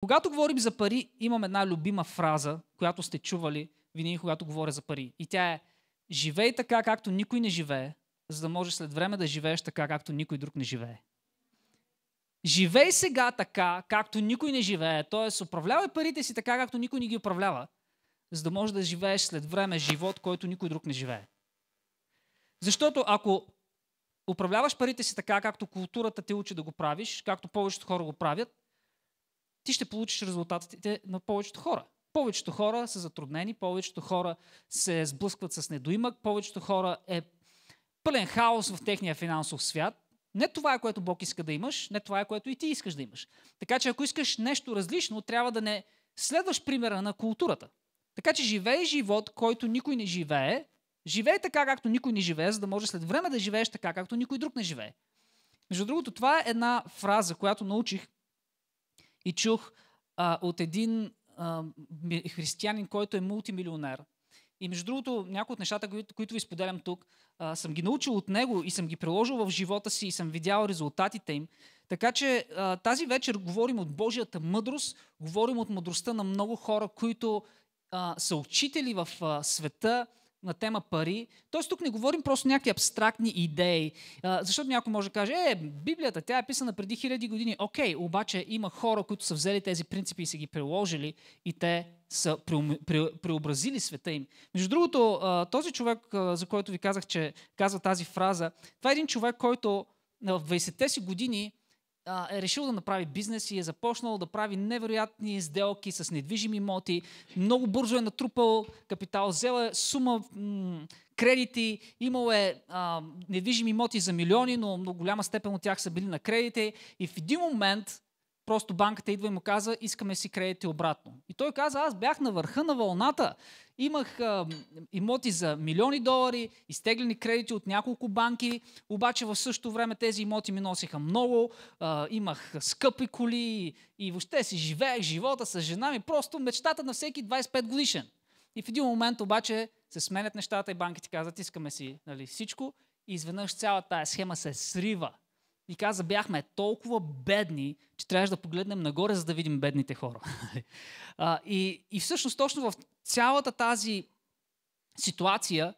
Когато говорим за пари, имам една любима фраза, която сте чували винаги, когато говоря за пари. И тя е Живей така, както никой не живее, за да можеш след време да живееш така, както никой друг не живее. Живей сега така, както никой не живее, т.е. управлявай парите си така, както никой не ги управлява, за да можеш да живееш след време живот, който никой друг не живее. Защото ако управляваш парите си така, както културата те учи да го правиш, както повечето хора го правят, ти ще получиш резултатите на повечето хора. Повечето хора са затруднени, повечето хора се сблъскват с недоимък, повечето хора е пълен хаос в техния финансов свят. Не това е, което Бог иска да имаш, не това е, което и ти искаш да имаш. Така че ако искаш нещо различно, трябва да не следваш примера на културата. Така че живей живот, който никой не живее, живей така, както никой не живее, за да може след време да живееш така, както никой друг не живее. Между другото, това е една фраза, която научих и чух а, от един а, християнин, който е мултимилионер. И между другото, някои от нещата, които ви споделям тук, а, съм ги научил от него и съм ги приложил в живота си и съм видял резултатите им. Така че а, тази вечер говорим от Божията мъдрост, говорим от мъдростта на много хора, които а, са учители в а, света, на тема пари. Тоест тук не говорим просто някакви абстрактни идеи, защото някой може да каже, е, Библията, тя е писана преди хиляди години. Окей, обаче има хора, които са взели тези принципи и са ги приложили и те са преобразили света им. Между другото, този човек, за който ви казах, че казва тази фраза, това е един човек, който в 20-те си години а, е решил да направи бизнес и е започнал да прави невероятни сделки с недвижими имоти. Много бързо е натрупал капитал, взел е сума м- кредити, имал е а, недвижими имоти за милиони, но много голяма степен от тях са били на кредити. И в един момент Просто банката идва и му каза, искаме си кредити обратно. И той каза, аз бях на върха на вълната. Имах а, имоти за милиони долари, изтеглени кредити от няколко банки, обаче в същото време тези имоти ми носиха много, а, имах скъпи коли и въобще си живеех живота с жена ми. Просто мечтата на всеки 25 годишен. И в един момент обаче се сменят нещата и банките казват, искаме си нали, всичко. И изведнъж цялата тая схема се срива и каза, бяхме толкова бедни, че трябваше да погледнем нагоре, за да видим бедните хора. а, и, и всъщност точно в цялата тази ситуация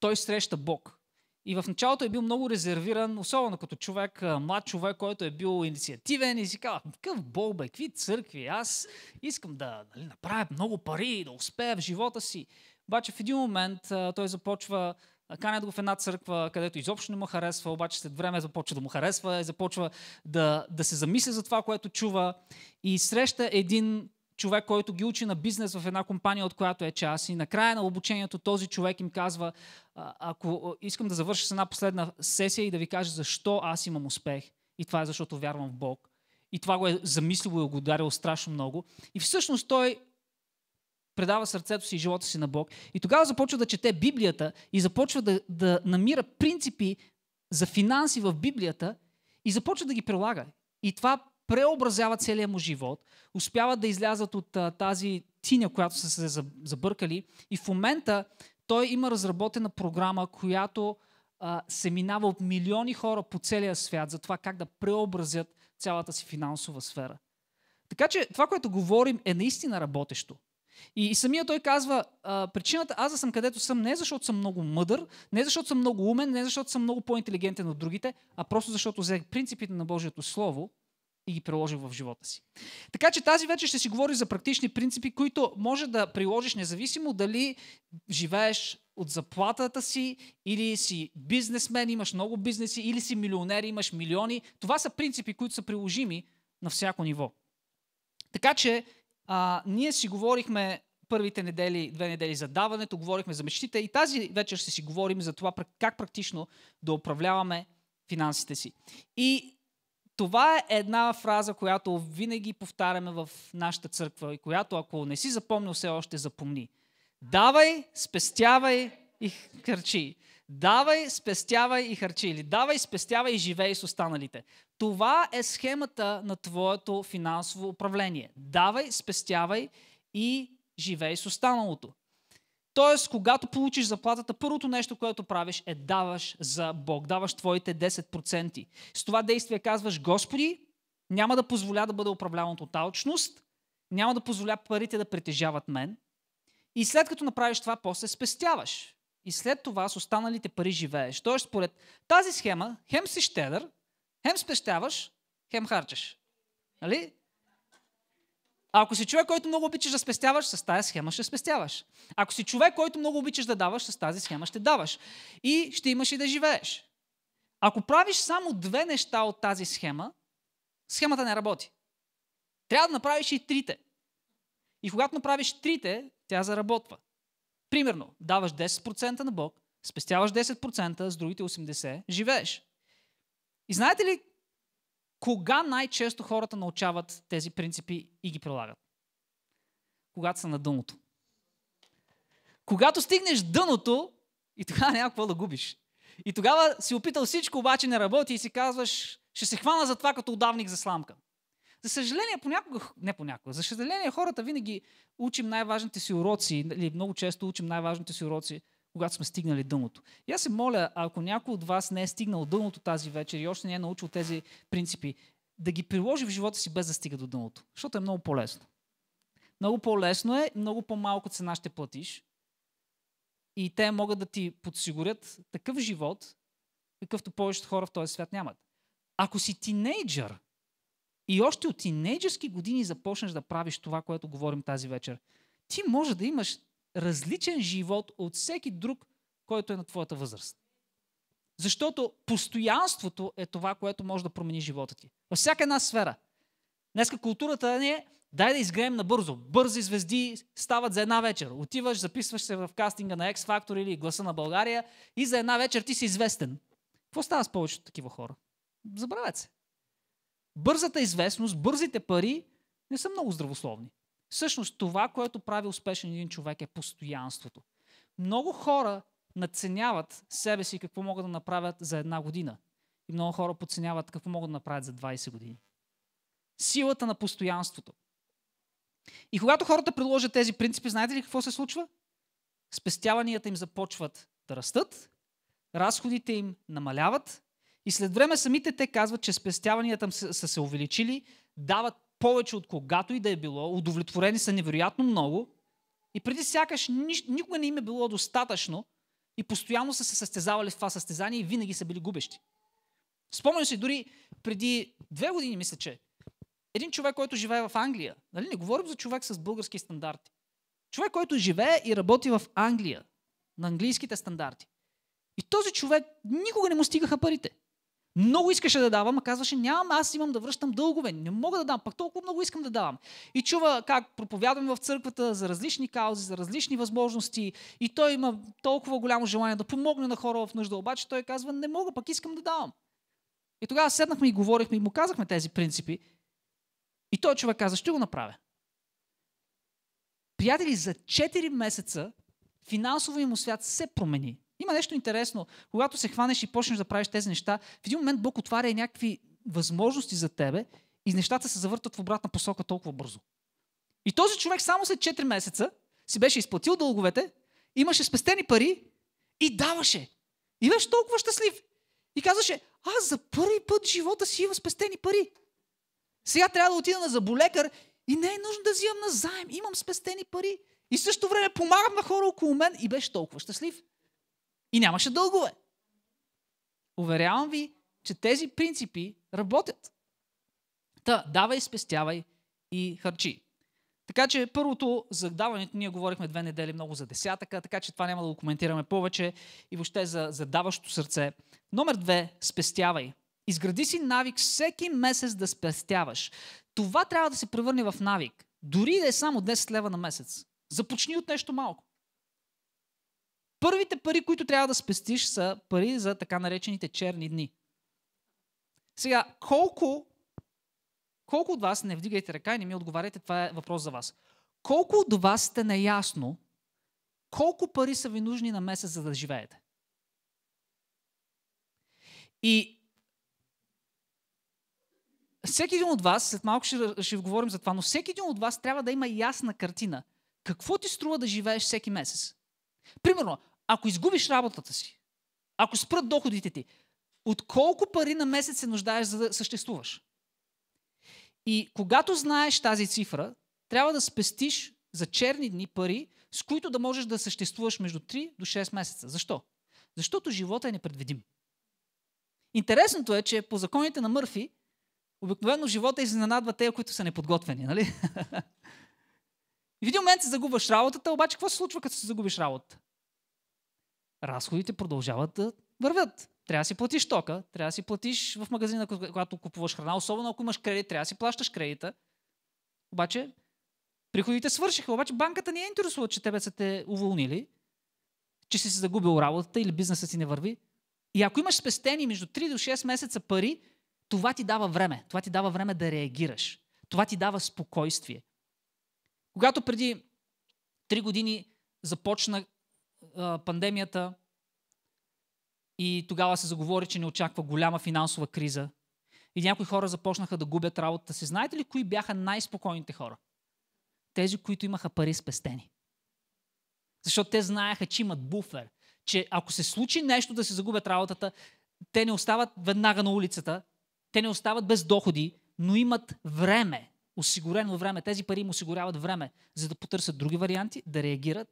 той среща Бог. И в началото е бил много резервиран, особено като човек, млад човек, който е бил инициативен и си казва, какъв Бог бе, какви църкви, аз искам да нали, направя много пари, да успея в живота си. Обаче в един момент а, той започва Канят го в една църква, където изобщо не му харесва, обаче след време започва да му харесва и започва да, да се замисля за това, което чува и среща един човек, който ги учи на бизнес в една компания, от която е част. И накрая на обучението този човек им казва, ако искам да завърша с една последна сесия и да ви кажа защо аз имам успех. И това е защото вярвам в Бог. И това го е замислило и го ударило страшно много. И всъщност той предава сърцето си и живота си на Бог. И тогава започва да чете Библията и започва да, да намира принципи за финанси в Библията и започва да ги прилага. И това преобразява целия му живот, успяват да излязат от а, тази тиня, която са се забъркали и в момента той има разработена програма, която а, се минава от милиони хора по целия свят за това как да преобразят цялата си финансова сфера. Така че това, което говорим е наистина работещо. И, и самия той казва, а, причината аз да съм където съм не е защото съм много мъдър, не е защото съм много умен, не е защото съм много по-интелигентен от другите, а просто защото взех принципите на Божието Слово и ги приложих в живота си. Така че тази вече ще си говори за практични принципи, които може да приложиш независимо дали живееш от заплатата си, или си бизнесмен, имаш много бизнеси, или си милионер, имаш милиони. Това са принципи, които са приложими на всяко ниво. Така че а, ние си говорихме първите недели, две недели за даването, говорихме за мечтите и тази вечер ще си говорим за това как практично да управляваме финансите си. И това е една фраза, която винаги повтаряме в нашата църква и която, ако не си запомнил все още, запомни. Давай, спестявай и харчи. Давай, спестявай и харчи. Или давай, спестявай и живей с останалите. Това е схемата на твоето финансово управление. Давай, спестявай и живей с останалото. Тоест, когато получиш заплатата, първото нещо, което правиш е даваш за Бог, даваш твоите 10%. С това действие казваш, Господи, няма да позволя да бъда управляван от алчност, няма да позволя парите да притежават мен. И след като направиш това, после спестяваш и след това с останалите пари живееш. Тоест, според тази схема, хем си щедър, хем спещяваш, хем харчеш. Нали? А ако си човек, който много обичаш да спестяваш, с тази схема ще спестяваш. Ако си човек, който много обичаш да даваш, с тази схема ще даваш. И ще имаш и да живееш. Ако правиш само две неща от тази схема, схемата не работи. Трябва да направиш и трите. И когато направиш трите, тя заработва. Примерно, даваш 10% на Бог, спестяваш 10%, с другите 80% живееш. И знаете ли кога най-често хората научават тези принципи и ги прилагат? Когато са на дъното. Когато стигнеш дъното и тогава няма какво да губиш. И тогава си опитал всичко, обаче не работи и си казваш, ще се хвана за това като удавник за сламка. За съжаление, понякога, не понякога, за съжаление, хората винаги учим най-важните си уроци, или нали, много често учим най-важните си уроци, когато сме стигнали дъното. И аз се моля, ако някой от вас не е стигнал дъното тази вечер и още не е научил тези принципи, да ги приложи в живота си без да стига до дъното, защото е много по-лесно. Много по-лесно е, много по-малко цена ще платиш и те могат да ти подсигурят такъв живот, какъвто повечето хора в този свят нямат. Ако си тинейджър, и още от тинейджерски години започнеш да правиш това, което говорим тази вечер, ти може да имаш различен живот от всеки друг, който е на твоята възраст. Защото постоянството е това, което може да промени живота ти. Във всяка една сфера. Днеска културата не е дай да изгреем набързо. Бързи звезди стават за една вечер. Отиваш, записваш се в кастинга на X Factor или Гласа на България и за една вечер ти си известен. Какво става с повечето такива хора? Забравят се бързата известност, бързите пари не са много здравословни. Всъщност това, което прави успешен един човек е постоянството. Много хора надценяват себе си какво могат да направят за една година. И много хора подценяват какво могат да направят за 20 години. Силата на постоянството. И когато хората предложат тези принципи, знаете ли какво се случва? Спестяванията им започват да растат, разходите им намаляват, и след време самите те казват, че спестяванията са се увеличили, дават повече от когато и да е било, удовлетворени са невероятно много и преди сякаш никога не им е било достатъчно и постоянно са се състезавали в това състезание и винаги са били губещи. Спомням си дори преди две години, мисля, че един човек, който живее в Англия, нали? не говорим за човек с български стандарти, човек, който живее и работи в Англия, на английските стандарти. И този човек никога не му стигаха парите. Много искаше да давам, а казваше, нямам, аз имам да връщам дългове, не мога да дам, пък толкова много искам да давам. И чува как проповядваме в църквата за различни каузи, за различни възможности и той има толкова голямо желание да помогне на хора в нужда, обаче той казва, не мога, пък искам да давам. И тогава седнахме и говорихме и му казахме тези принципи. И той човек каза, ще го направя. Приятели, за 4 месеца финансово му свят се промени. Има нещо интересно. Когато се хванеш и почнеш да правиш тези неща, в един момент Бог отваря и някакви възможности за тебе и нещата се завъртат в обратна посока толкова бързо. И този човек само след 4 месеца си беше изплатил дълговете, имаше спестени пари и даваше. И беше толкова щастлив. И казваше, аз за първи път в живота си имам спестени пари. Сега трябва да отида на заболекар и не е нужно да взимам на заем. Имам спестени пари. И също време помагам на хора около мен и беше толкова щастлив и нямаше дългове. Уверявам ви, че тези принципи работят. Та, давай, спестявай и харчи. Така че първото за даването, ние говорихме две недели много за десятъка, така че това няма да го коментираме повече и въобще за, за даващо сърце. Номер две, спестявай. Изгради си навик всеки месец да спестяваш. Това трябва да се превърне в навик. Дори да е само 10 лева на месец. Започни от нещо малко първите пари, които трябва да спестиш, са пари за така наречените черни дни. Сега, колко, колко от вас, не вдигайте ръка и не ми отговаряйте, това е въпрос за вас. Колко от вас сте наясно, колко пари са ви нужни на месец, за да живеете? И всеки един от вас, след малко ще, ще говорим за това, но всеки един от вас трябва да има ясна картина. Какво ти струва да живееш всеки месец? Примерно, ако изгубиш работата си, ако спрат доходите ти, от колко пари на месец се нуждаеш за да съществуваш? И когато знаеш тази цифра, трябва да спестиш за черни дни пари, с които да можеш да съществуваш между 3 до 6 месеца. Защо? Защото живота е непредвидим. Интересното е, че по законите на Мърфи, обикновено живота изненадва те, които са неподготвени, нали? в един момент се загубваш работата, обаче какво се случва, като се загубиш работата? разходите продължават да вървят. Трябва да си платиш тока, трябва да си платиш в магазина, когато купуваш храна, особено ако имаш кредит, трябва да си плащаш кредита. Обаче, приходите свършиха, обаче банката не е интересува, че тебе са те уволнили, че си си загубил работата или бизнесът си не върви. И ако имаш спестени между 3 до 6 месеца пари, това ти дава време. Това ти дава време да реагираш. Това ти дава спокойствие. Когато преди 3 години започна пандемията и тогава се заговори, че не очаква голяма финансова криза. И някои хора започнаха да губят работата си. Знаете ли кои бяха най-спокойните хора? Тези, които имаха пари спестени. Защото те знаеха, че имат буфер. Че ако се случи нещо да се загубят работата, те не остават веднага на улицата, те не остават без доходи, но имат време, осигурено време. Тези пари им осигуряват време, за да потърсят други варианти, да реагират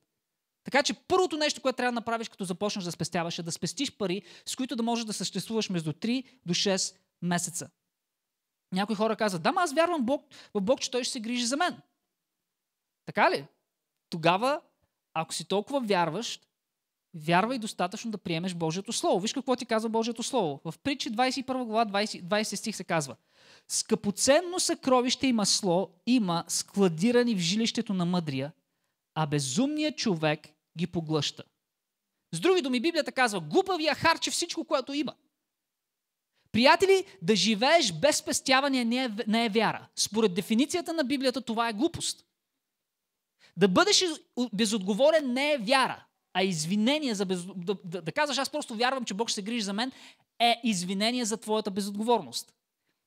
така че първото нещо, което трябва да направиш, като започнеш да спестяваш, е да спестиш пари, с които да можеш да съществуваш между 3 до 6 месеца. Някои хора казват, да, ма аз вярвам Бог, в Бог, че Той ще се грижи за мен. Така ли? Тогава, ако си толкова вярващ, вярвай достатъчно да приемеш Божието Слово. Виж какво ти казва Божието Слово. В притчи 21 глава 20, 20 стих се казва Скъпоценно съкровище и масло има складирани в жилището на мъдрия, а безумният човек ги поглъща. С други думи, Библията казва, глупавия харче всичко, което има. Приятели, да живееш без спестяване не е, не е вяра. Според дефиницията на Библията това е глупост. Да бъдеш безотговорен не е вяра, а извинение за без... да, да, да казваш аз просто вярвам, че Бог ще се грижи за мен, е извинение за твоята безотговорност.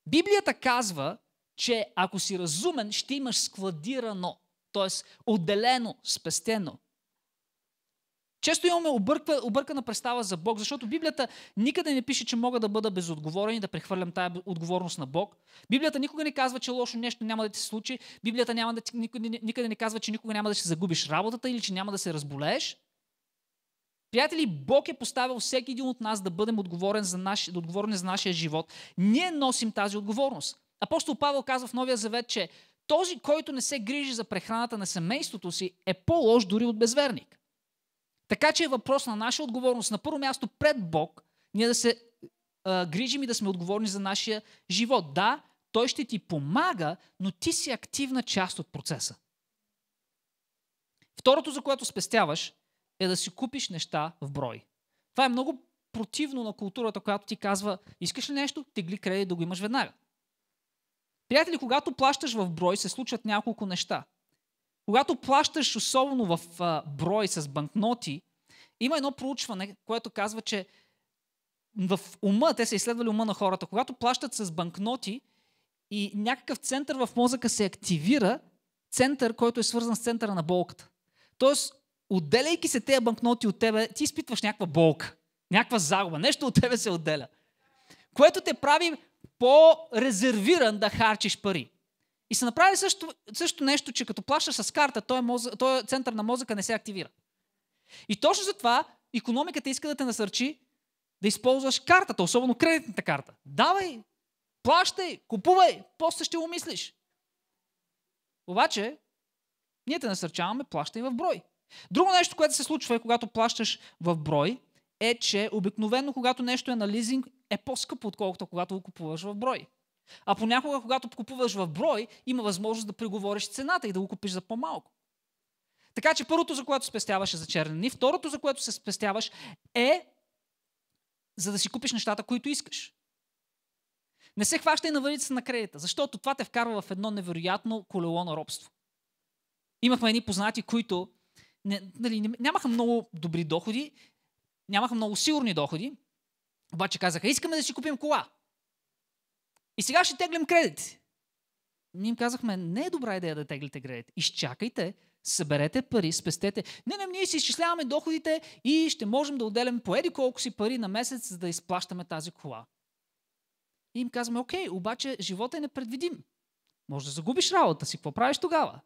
Библията казва, че ако си разумен, ще имаш складирано, т.е. отделено, спестено. Често имаме обърква, объркана представа за Бог, защото Библията никъде не пише, че мога да бъда безотговорен и да прехвърлям тая отговорност на Бог. Библията никога не казва, че лошо нещо няма да ти се случи. Библията няма да, никъде, никъде не казва, че никога няма да се загубиш работата или че няма да се разболееш. Приятели, Бог е поставил всеки един от нас да бъдем отговорен за, наш, да отговорен за нашия живот. Ние носим тази отговорност. Апостол Павел казва в Новия Завет, че този, който не се грижи за прехраната на семейството си, е по-лош дори от безверник. Така че е въпрос на наша отговорност. На първо място пред Бог ние да се а, грижим и да сме отговорни за нашия живот. Да, той ще ти помага, но ти си активна част от процеса. Второто, за което спестяваш, е да си купиш неща в брой. Това е много противно на културата, която ти казва, искаш ли нещо, тегли кредит да го имаш веднага. Приятели, когато плащаш в брой, се случват няколко неща – когато плащаш особено в брой с банкноти, има едно проучване, което казва, че в ума, те са изследвали ума на хората, когато плащат с банкноти и някакъв център в мозъка се активира, център, който е свързан с центъра на болката. Тоест, отделяйки се тези банкноти от тебе, ти изпитваш някаква болка, някаква загуба, нещо от тебе се отделя. Което те прави по-резервиран да харчиш пари. И са направили също, също нещо, че като плащаш с карта, този, е мозъ... той е център на мозъка не се активира. И точно за това економиката иска да те насърчи да използваш картата, особено кредитната карта. Давай, плащай, купувай, после ще го мислиш. Обаче, ние те насърчаваме, плащай в брой. Друго нещо, което се случва е, когато плащаш в брой, е, че обикновено, когато нещо е на лизинг, е по-скъпо, отколкото когато го купуваш в брой. А понякога, когато купуваш в брой, има възможност да преговориш цената и да го купиш за по-малко. Така че първото, за което спестяваш е за черни дни. Второто, за което се спестяваш е за да си купиш нещата, които искаш. Не се хващай на валица на кредита, защото това те вкарва в едно невероятно колело на робство. Имахме едни познати, които не, нали, нямаха много добри доходи, нямаха много сигурни доходи, обаче казаха, искаме да си купим кола. И сега ще теглим кредит. Ние им казахме, не е добра идея да теглите кредит. Изчакайте, съберете пари, спестете. Не, не, ние си изчисляваме доходите и ще можем да отделяме поеди колко си пари на месец, за да изплащаме тази кола. И им казваме, окей, обаче живота е непредвидим. Може да загубиш работа си, какво правиш тогава?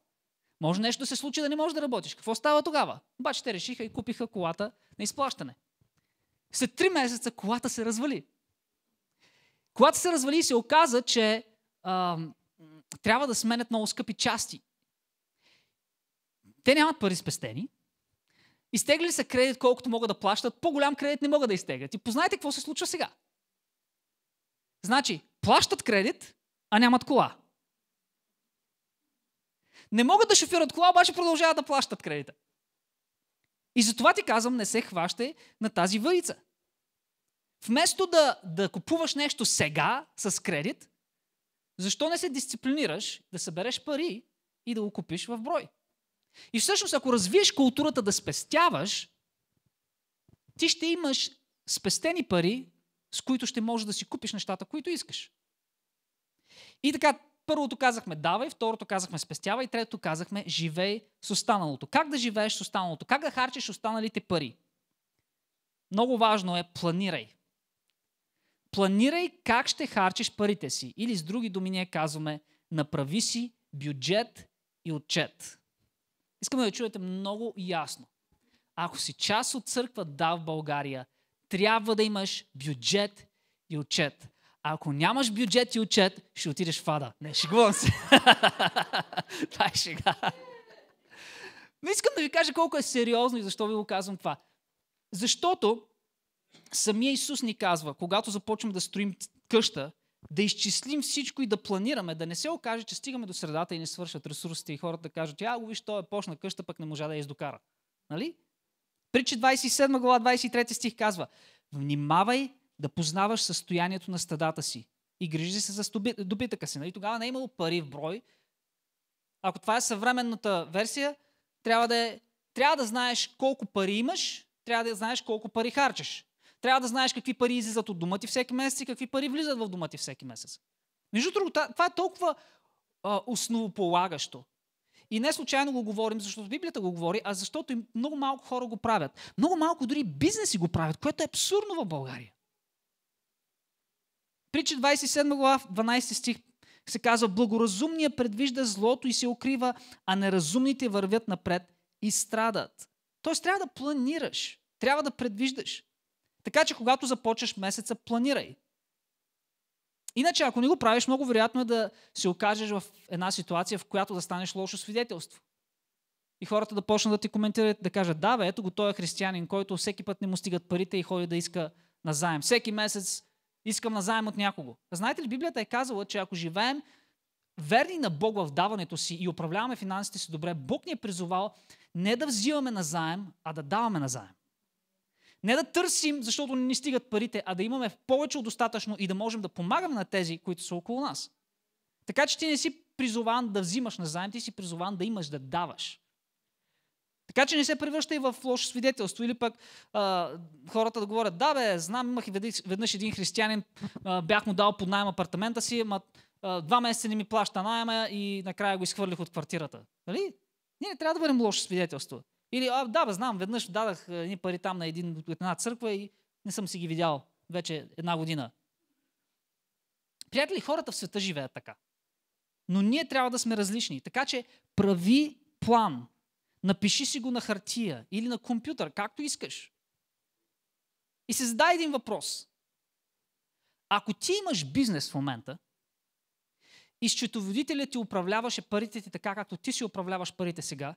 Може нещо да се случи да не можеш да работиш. Какво става тогава? Обаче те решиха и купиха колата на изплащане. След три месеца колата се развали. Когато се развали се оказа, че а, трябва да сменят много скъпи части. Те нямат пари спестени. Изтегли са кредит колкото могат да плащат. По-голям кредит не могат да изтеглят. И познайте какво се случва сега. Значи, плащат кредит, а нямат кола. Не могат да шофират кола, обаче продължават да плащат кредита. И затова ти казвам, не се хващай на тази въдица. Вместо да, да купуваш нещо сега с кредит, защо не се дисциплинираш да събереш пари и да го купиш в брой? И всъщност, ако развиеш културата да спестяваш, ти ще имаш спестени пари, с които ще можеш да си купиш нещата, които искаш. И така, първото казахме давай, второто казахме спестявай, трето казахме живей с останалото. Как да живееш с останалото? Как да харчиш останалите пари? Много важно е планирай. Планирай как ще харчиш парите си. Или с други думи ние казваме, направи си бюджет и отчет. Искаме да чуете много ясно. Ако си част от църква Да в България, трябва да имаш бюджет и отчет. А ако нямаш бюджет и отчет, ще отидеш в ада. Не, шегувам се. Това е шега. Но искам да ви кажа колко е сериозно и защо ви го казвам това. Защото самия Исус ни казва, когато започнем да строим къща, да изчислим всичко и да планираме, да не се окаже, че стигаме до средата и не свършат ресурсите и хората да кажат, а «Е, го виж, той е почна къща, пък не можа да я издокара. Нали? Причи 27 глава 23 стих казва, внимавай да познаваш състоянието на стадата си и грижи се за добитъка си. Нали? Тогава не е имало пари в брой. Ако това е съвременната версия, трябва да, е, трябва да знаеш колко пари имаш, трябва да знаеш колко пари харчеш. Трябва да знаеш какви пари излизат от дома ти всеки месец и какви пари влизат в дома ти всеки месец. Между другото, това е толкова а, основополагащо. И не случайно го говорим, защото Библията го говори, а защото и много малко хора го правят. Много малко дори бизнеси го правят, което е абсурдно в България. Причи 27 глава, 12 стих се казва Благоразумният предвижда злото и се укрива, а неразумните вървят напред и страдат. Тоест трябва да планираш, трябва да предвиждаш. Така че когато започнеш месеца, планирай. Иначе, ако не го правиш, много вероятно е да се окажеш в една ситуация, в която да станеш лошо свидетелство. И хората да почнат да ти коментират, да кажат, да, бе, ето го той е християнин, който всеки път не му стигат парите и ходи да иска назаем. Всеки месец искам назаем от някого. Знаете ли, Библията е казала, че ако живеем верни на Бог в даването си и управляваме финансите си добре, Бог ни е призовал не да взимаме назаем, а да даваме назаем. Не да търсим, защото не ни стигат парите, а да имаме повече от достатъчно и да можем да помагаме на тези, които са около нас. Така че ти не си призован да взимаш на заем, ти си призован да имаш, да даваш. Така че не се превръща и в лошо свидетелство. Или пък а, хората да говорят, да бе, знам, имах и веднъж един християнин, а, бях му дал под найем апартамента си, ама два месеца не ми плаща найема и накрая го изхвърлих от квартирата. Нали? Ние не трябва да бъдем лошо свидетелство. Или, а, да, бе, знам, веднъж дадах е, едни пари там на един, една църква и не съм си ги видял вече една година. Приятели, хората в света живеят така. Но ние трябва да сме различни. Така че прави план. Напиши си го на хартия или на компютър, както искаш. И се задай един въпрос. Ако ти имаш бизнес в момента и счетоводителят ти управляваше парите ти така, както ти си управляваш парите сега,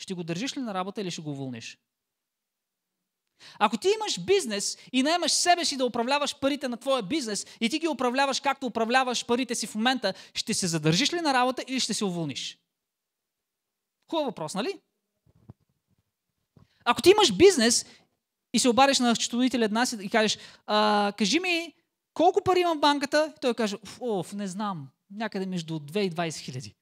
ще го държиш ли на работа или ще го уволниш? Ако ти имаш бизнес и наемаш себе си да управляваш парите на твоя бизнес и ти ги управляваш както управляваш парите си в момента, ще се задържиш ли на работа или ще се уволниш? Хубав въпрос, нали? Ако ти имаш бизнес и се обадиш на счетоводителя днес и кажеш, а, кажи ми колко пари имам в банката, той каже, оф, не знам, някъде между 2 и 20 хиляди.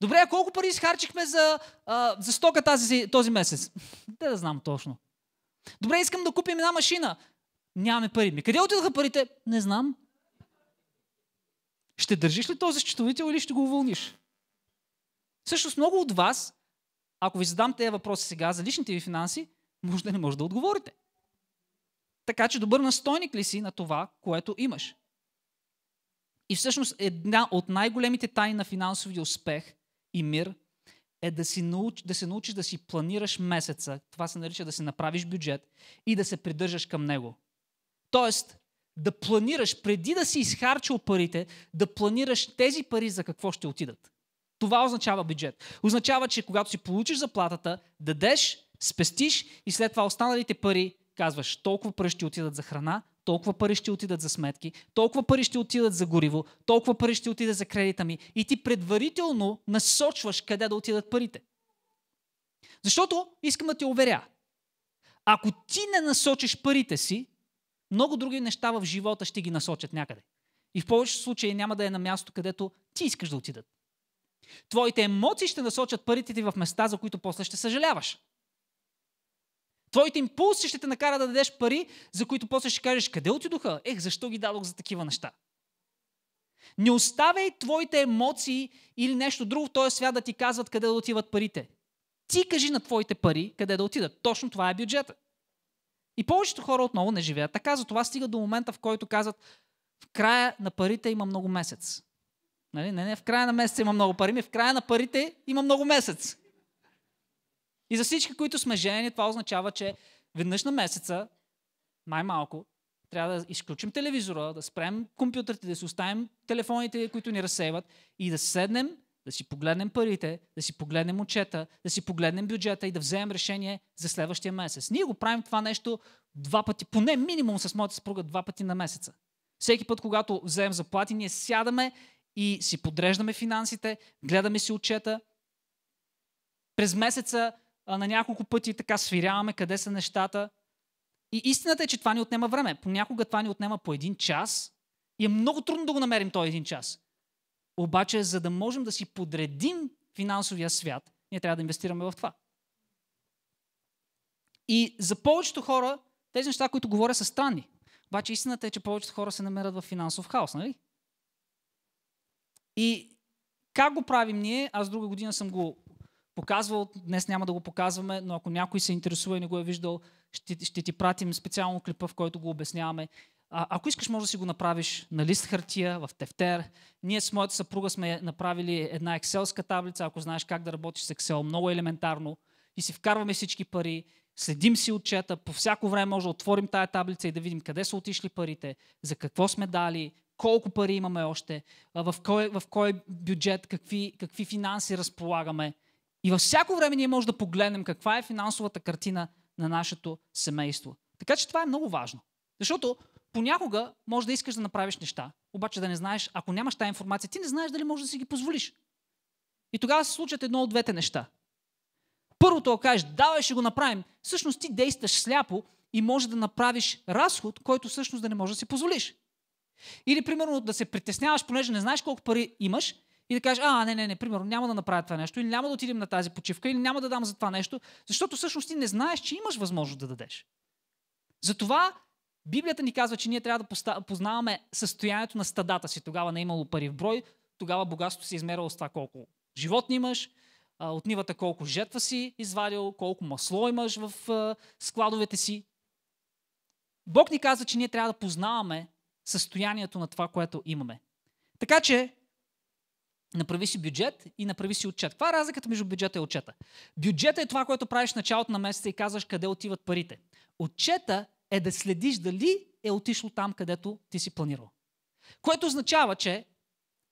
Добре, а колко пари изхарчихме за, а, за стока тази, този месец? Те да знам точно. Добре, искам да купим една машина. Нямаме пари. Ми къде отидоха парите? Не знам. Ще държиш ли този счетовител или ще го уволниш? Всъщност много от вас, ако ви задам тези въпроси сега за личните ви финанси, може да не може да отговорите. Така че добър настойник ли си на това, което имаш? И всъщност една от най-големите тайни на финансовия успех и мир е да, си науч, да се научиш да си планираш месеца, това се нарича да си направиш бюджет и да се придържаш към него. Тоест, да планираш, преди да си изхарчил парите, да планираш тези пари за какво ще отидат. Това означава бюджет. Означава, че когато си получиш заплатата, дадеш, спестиш и след това останалите пари казваш, толкова пари ще отидат за храна, толкова пари ще отидат за сметки, толкова пари ще отидат за гориво, толкова пари ще отидат за кредита ми. И ти предварително насочваш къде да отидат парите. Защото искам да те уверя, ако ти не насочиш парите си, много други неща в живота ще ги насочат някъде. И в повечето случаи няма да е на място, където ти искаш да отидат. Твоите емоции ще насочат парите ти в места, за които после ще съжаляваш. Твоите импулси ще те накара да дадеш пари, за които после ще кажеш къде отидоха? Ех, защо ги дадох за такива неща? Не оставяй твоите емоции или нещо друго в този свят да ти казват къде да отиват парите. Ти кажи на твоите пари къде да отидат. Точно това е бюджета. И повечето хора отново не живеят така, затова стига до момента, в който казват в края на парите има много месец. Нали? Не, не, в края на месеца има много пари, ми в края на парите има много месец. И за всички, които сме женени, това означава, че веднъж на месеца, най-малко, трябва да изключим телевизора, да спрем компютрите, да си оставим телефоните, които ни разсейват и да седнем, да си погледнем парите, да си погледнем отчета, да си погледнем бюджета и да вземем решение за следващия месец. Ние го правим това нещо два пъти, поне минимум с моята съпруга два пъти на месеца. Всеки път, когато вземем заплати, ние сядаме и си подреждаме финансите, гледаме си отчета. През месеца на няколко пъти така свиряваме къде са нещата. И истината е, че това ни отнема време. Понякога това ни отнема по един час и е много трудно да го намерим този един час. Обаче, за да можем да си подредим финансовия свят, ние трябва да инвестираме в това. И за повечето хора тези неща, които говоря, са странни. Обаче истината е, че повечето хора се намерят в финансов хаос, нали? И как го правим ние? Аз друга година съм го показвал, днес няма да го показваме, но ако някой се интересува и не го е виждал, ще, ще ти пратим специално клипа, в който го обясняваме. А, ако искаш, може да си го направиш на лист хартия, в тефтер. Ние с моята съпруга сме направили една екселска таблица, ако знаеш как да работиш с Excel, много елементарно. И си вкарваме всички пари, следим си отчета, по всяко време може да отворим тая таблица и да видим къде са отишли парите, за какво сме дали, колко пари имаме още, в кой, в кой бюджет, какви, какви финанси разполагаме. И във всяко време ние можем да погледнем каква е финансовата картина на нашето семейство. Така че това е много важно. Защото понякога може да искаш да направиш неща, обаче да не знаеш, ако нямаш тази информация, ти не знаеш дали можеш да си ги позволиш. И тогава се случат едно от двете неща. Първото ако кажеш, давай ще го направим. Всъщност ти действаш сляпо и може да направиш разход, който всъщност да не можеш да си позволиш. Или, примерно, да се притесняваш, понеже не знаеш колко пари имаш и да кажеш, а, не, не, не, примерно, няма да направя това нещо, или няма да отидем на тази почивка, или няма да дам за това нещо, защото всъщност ти не знаеш, че имаш възможност да дадеш. Затова Библията ни казва, че ние трябва да познаваме състоянието на стадата си. Тогава не е имало пари в брой, тогава богатството се измерило с това колко животни имаш, от нивата колко жетва си извадил, колко масло имаш в складовете си. Бог ни казва, че ние трябва да познаваме състоянието на това, което имаме. Така че Направи си бюджет и направи си отчет. Каква е разликата между бюджета и отчета? Бюджета е това, което правиш в началото на месеца и казваш къде отиват парите. Отчета е да следиш дали е отишло там, където ти си планирал. Което означава, че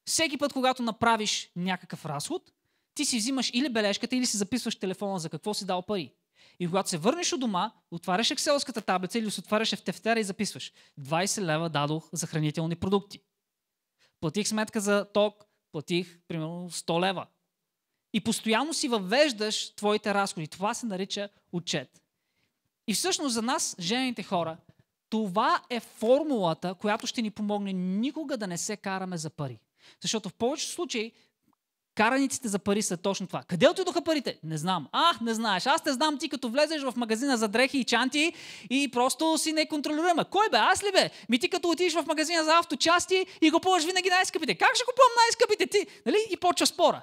всеки път, когато направиш някакъв разход, ти си взимаш или бележката, или си записваш телефона за какво си дал пари. И когато се върнеш от дома, отваряш екселската таблица или се отваряш в тефтера и записваш. 20 лева дадох за хранителни продукти. Платих сметка за ток, платих примерно 100 лева. И постоянно си въвеждаш твоите разходи. Това се нарича отчет. И всъщност за нас, жените хора, това е формулата, която ще ни помогне никога да не се караме за пари. Защото в повечето случаи Караниците за пари са точно това. Къде отидоха парите? Не знам. А, не знаеш. Аз те знам ти като влезеш в магазина за дрехи и чанти и просто си неконтролируема. Кой бе? Аз ли бе? Ми ти като отидеш в магазина за авточасти и купуваш винаги най-скъпите. Как ще купувам най-скъпите ти? Нали? И почва спора.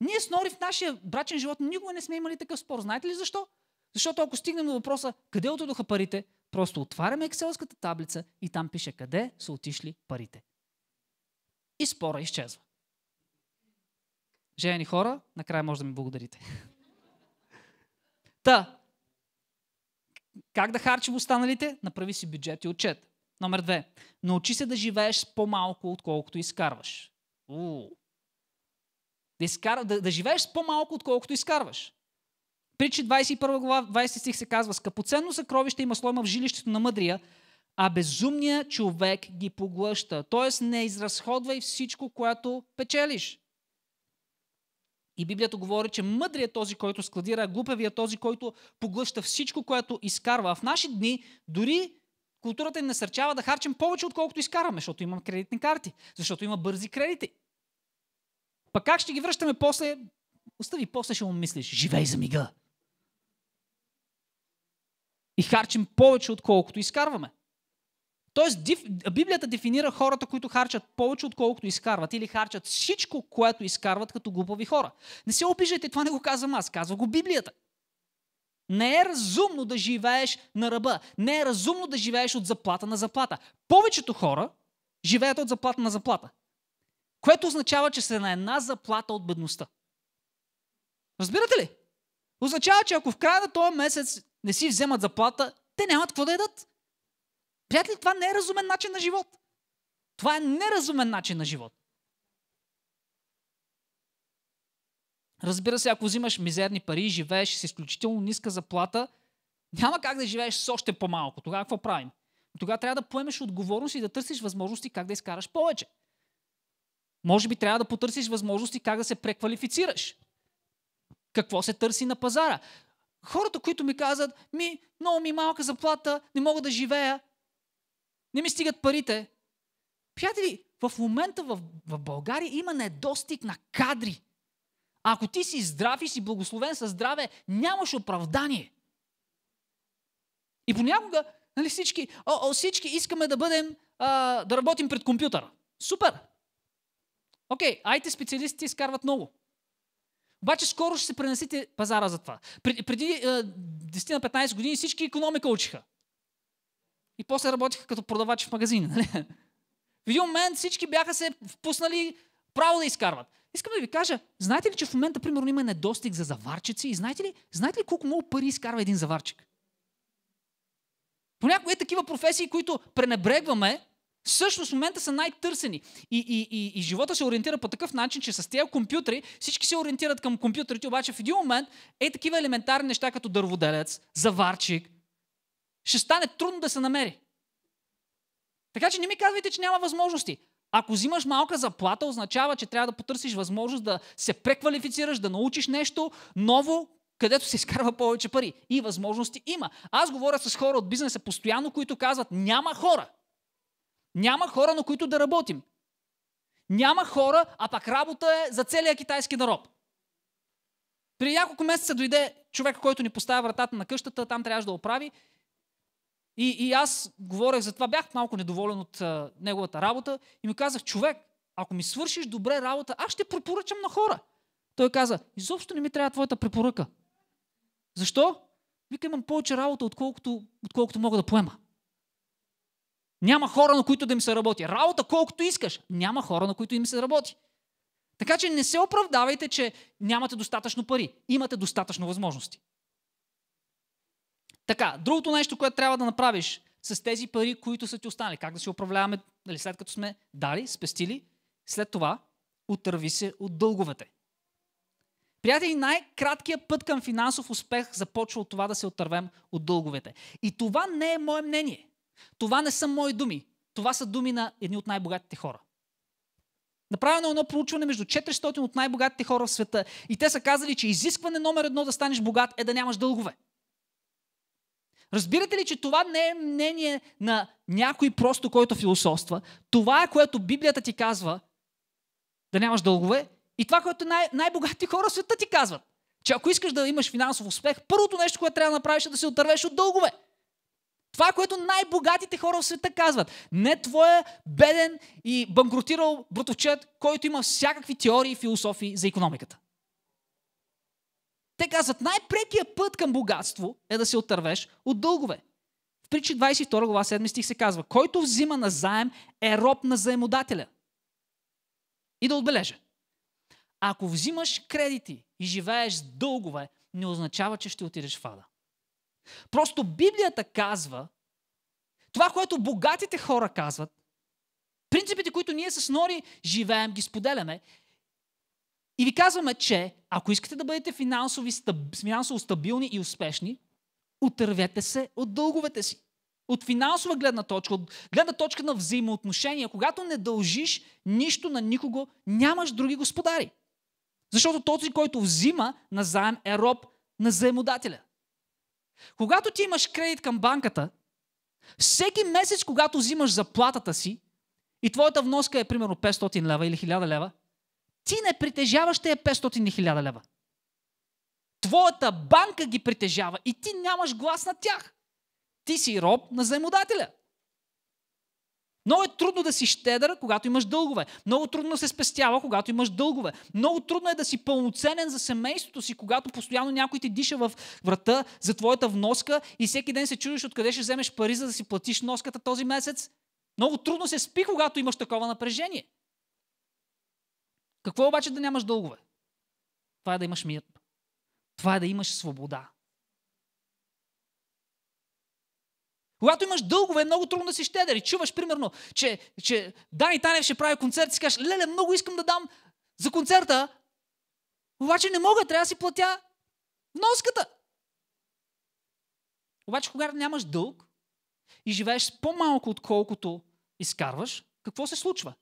Ние с Нори в нашия брачен живот никога не сме имали такъв спор. Знаете ли защо? Защото ако стигнем до въпроса къде отидоха парите, просто отваряме екселската таблица и там пише къде са отишли парите. И спора изчезва. Жени хора, накрая може да ми благодарите. Та, как да харчим останалите? Направи си бюджет и отчет. Номер две. Научи се да живееш по-малко, отколкото изкарваш. Да, изкар... да, да живееш по-малко, отколкото изкарваш. Причи 21 глава 20 стих се казва Скъпоценно съкровище има слойма в жилището на мъдрия, а безумният човек ги поглъща. Тоест не изразходвай всичко, което печелиш. И Библията говори, че мъдрият е този, който складира, а глупавият е този, който поглъща всичко, което изкарва. А в наши дни дори културата ни насърчава да харчим повече, отколкото изкарваме, защото имам кредитни карти, защото има бързи кредити. Пък как ще ги връщаме после? Остави, после ще му мислиш. Живей за мига. И харчим повече, отколкото изкарваме. Тоест, Библията дефинира хората, които харчат повече, отколкото изкарват, или харчат всичко, което изкарват като глупави хора. Не се обиждайте, това не го казвам аз, казва го Библията. Не е разумно да живееш на ръба. Не е разумно да живееш от заплата на заплата. Повечето хора живеят от заплата на заплата. Което означава, че са на една заплата от бедността. Разбирате ли? Означава, че ако в края на този месец не си вземат заплата, те нямат какво да ядат. Приятели, това не е разумен начин на живот. Това е неразумен начин на живот. Разбира се, ако взимаш мизерни пари и живееш с изключително ниска заплата, няма как да живееш с още по-малко. Тогава какво правим? Тогава трябва да поемеш отговорност и да търсиш възможности как да изкараш повече. Може би трябва да потърсиш възможности как да се преквалифицираш. Какво се търси на пазара? Хората, които ми казват, ми, много ми е малка заплата, не мога да живея, не ми стигат парите. Приятели, в момента в, в България има недостиг на кадри. А ако ти си здрав и си благословен със здраве, нямаш оправдание. И понякога нали, всички, о, о, всички искаме да бъдем, а, да работим пред компютъра. Супер! Окей, okay, IT специалистите изкарват много. Обаче скоро ще се пренесете пазара за това. преди 10-15 години всички економика учиха и после работиха като продавачи в магазини. Нали? В един момент всички бяха се впуснали право да изкарват. Искам да ви кажа, знаете ли, че в момента, примерно, има недостиг за заварчици и знаете ли, знаете ли колко много пари изкарва един заварчик? Понякога е такива професии, които пренебрегваме, всъщност в момента са най-търсени. И, и, и, и живота се ориентира по такъв начин, че с тези компютри всички се ориентират към компютрите, обаче в един момент е такива елементарни неща като дърводелец, заварчик, ще стане трудно да се намери. Така че не ми казвайте, че няма възможности. Ако взимаш малка заплата, означава, че трябва да потърсиш възможност да се преквалифицираш, да научиш нещо ново, където се изкарва повече пари. И възможности има. Аз говоря с хора от бизнеса постоянно, които казват, няма хора. Няма хора, на които да работим. Няма хора, а пак работа е за целия китайски народ. При няколко месеца дойде човек, който ни поставя вратата на къщата, там трябваше да оправи и, и аз говорех за това, бях малко недоволен от а, неговата работа и ми казах, човек, ако ми свършиш добре работа, аз ще препоръчам на хора. Той каза, изобщо не ми трябва твоята препоръка. Защо? Вика, имам повече работа, отколкото, отколкото мога да поема. Няма хора, на които да им се работи. Работа колкото искаш. Няма хора, на които им се работи. Така че не се оправдавайте, че нямате достатъчно пари. Имате достатъчно възможности. Така, другото нещо, което трябва да направиш с тези пари, които са ти останали, как да си управляваме, дали след като сме дали, спестили, след това отърви се от дълговете. Приятели, най-краткият път към финансов успех започва от това да се отървем от дълговете. И това не е мое мнение. Това не са мои думи. Това са думи на едни от най-богатите хора. Направено е едно проучване между 400 от най-богатите хора в света и те са казали, че изискване номер едно да станеш богат е да нямаш дългове. Разбирате ли, че това не е мнение на някой просто, който философства. Това е което Библията ти казва да нямаш дългове и това, което най- най-богати хора в света ти казват. Че ако искаш да имаш финансов успех, първото нещо, което трябва да направиш е да се отървеш от дългове. Това, е, което най-богатите хора в света казват. Не твоя беден и банкротирал братовчет, който има всякакви теории и философии за економиката. Те казват, най-прекия път към богатство е да се отървеш от дългове. В притчи 22 глава 7 стих се казва, който взима на заем е роб на заемодателя. И да отбележа. Ако взимаш кредити и живееш с дългове, не означава, че ще отидеш в ада. Просто Библията казва, това, което богатите хора казват, принципите, които ние с Нори живеем, ги споделяме и ви казваме, че ако искате да бъдете финансови, стаб, финансово стабилни и успешни, отървете се от дълговете си. От финансова гледна точка, от гледна точка на взаимоотношения, когато не дължиш нищо на никого, нямаш други господари. Защото този, който взима на заем е роб на заемодателя. Когато ти имаш кредит към банката, всеки месец, когато взимаш заплатата си и твоята вноска е примерно 500 лева или 1000 лева, ти не притежаваш те 500 000 лева. Твоята банка ги притежава и ти нямаш глас на тях. Ти си роб на заемодателя. Много е трудно да си щедър, когато имаш дългове. Много трудно се спестява, когато имаш дългове. Много трудно е да си пълноценен за семейството си, когато постоянно някой ти диша в врата за твоята вноска и всеки ден се чудиш откъде ще вземеш пари, за да си платиш вноската този месец. Много трудно се спи, когато имаш такова напрежение. Какво е обаче да нямаш дългове? Това е да имаш мир. Това е да имаш свобода. Когато имаш дългове, е много трудно да си щедър. И чуваш, примерно, че, че Дани Танев ще прави концерт и си кажеш, леле, много искам да дам за концерта, обаче не мога, трябва да си платя вноската. Обаче, когато нямаш дълг и живееш по-малко, отколкото изкарваш, какво се случва?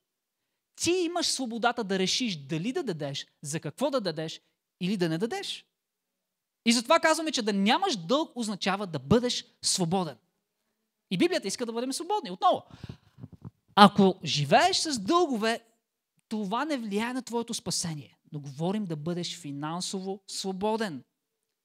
ти имаш свободата да решиш дали да дадеш, за какво да дадеш или да не дадеш. И затова казваме, че да нямаш дълг означава да бъдеш свободен. И Библията иска да бъдем свободни. Отново, ако живееш с дългове, това не влияе на твоето спасение. Но говорим да бъдеш финансово свободен.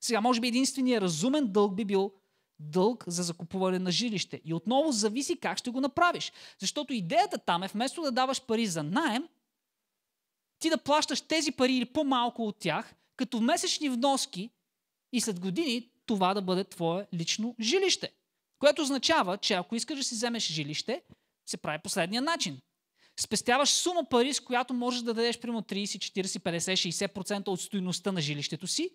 Сега, може би единственият разумен дълг би бил дълг за закупуване на жилище. И отново зависи как ще го направиш. Защото идеята там е вместо да даваш пари за найем, ти да плащаш тези пари или по-малко от тях, като месечни вноски и след години това да бъде твое лично жилище. Което означава, че ако искаш да си вземеш жилище, се прави последния начин. Спестяваш сума пари, с която можеш да дадеш примерно 30, 40, 50, 60% от стоиността на жилището си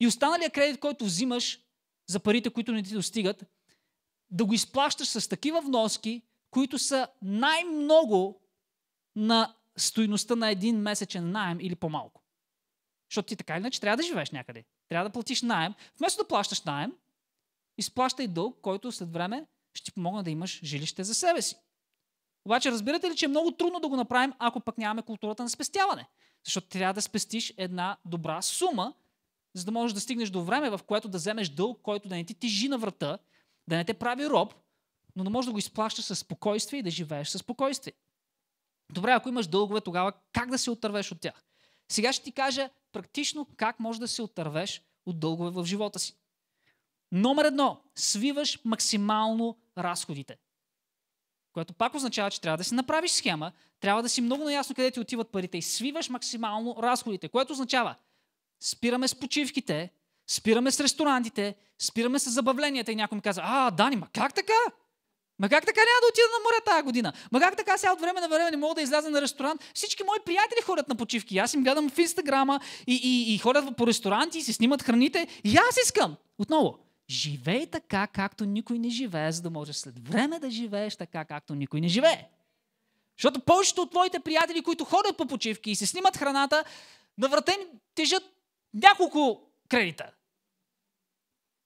и останалия кредит, който взимаш, за парите, които не ти достигат, да го изплащаш с такива вноски, които са най-много на стоиността на един месечен найем или по-малко. Защото ти така или иначе трябва да живееш някъде. Трябва да платиш найем. Вместо да плащаш найем, изплащай дълг, който след време ще ти помогне да имаш жилище за себе си. Обаче разбирате ли, че е много трудно да го направим, ако пък нямаме културата на спестяване? Защото трябва да спестиш една добра сума, за да можеш да стигнеш до време, в което да вземеш дълг, който да не ти тежи на врата, да не те прави роб, но да можеш да го изплащаш със спокойствие и да живееш със спокойствие. Добре, ако имаш дългове, тогава как да се отървеш от тях? Сега ще ти кажа практично как можеш да се отървеш от дългове в живота си. Номер едно, свиваш максимално разходите. Което пак означава, че трябва да си направиш схема, трябва да си много наясно къде ти отиват парите и свиваш максимално разходите, което означава, спираме с почивките, спираме с ресторантите, спираме с забавленията и някой ми казва, а, Дани, ма как така? Ма как така няма да отида на море тази година? Ма как така сега от време на време не мога да изляза на ресторант? Всички мои приятели ходят на почивки. Аз им гледам в Инстаграма и, и, и ходят по ресторанти и си снимат храните. И аз искам. Отново, живей така, както никой не живее, за да можеш след време да живееш така, както никой не живее. Защото повечето от твоите приятели, които ходят по почивки и се снимат храната, на врата им тежат няколко кредита.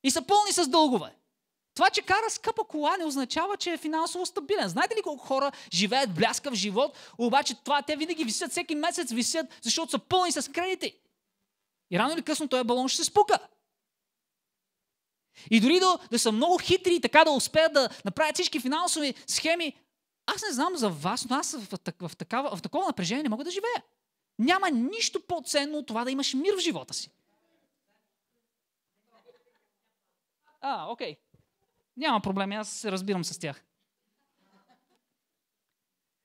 И са пълни с дългове. Това, че кара скъпа кола, не означава, че е финансово стабилен. Знаете ли колко хора живеят бляскав живот, обаче това те винаги висят, всеки месец висят, защото са пълни с кредити. И рано или късно този балон ще се спука. И дори да, да са много хитри и така да успеят да направят всички финансови схеми, аз не знам за вас, но аз в, в, в, в, в такова напрежение не мога да живея. Няма нищо по-ценно от това да имаш мир в живота си. А, окей. Okay. Няма проблем, аз се разбирам с тях.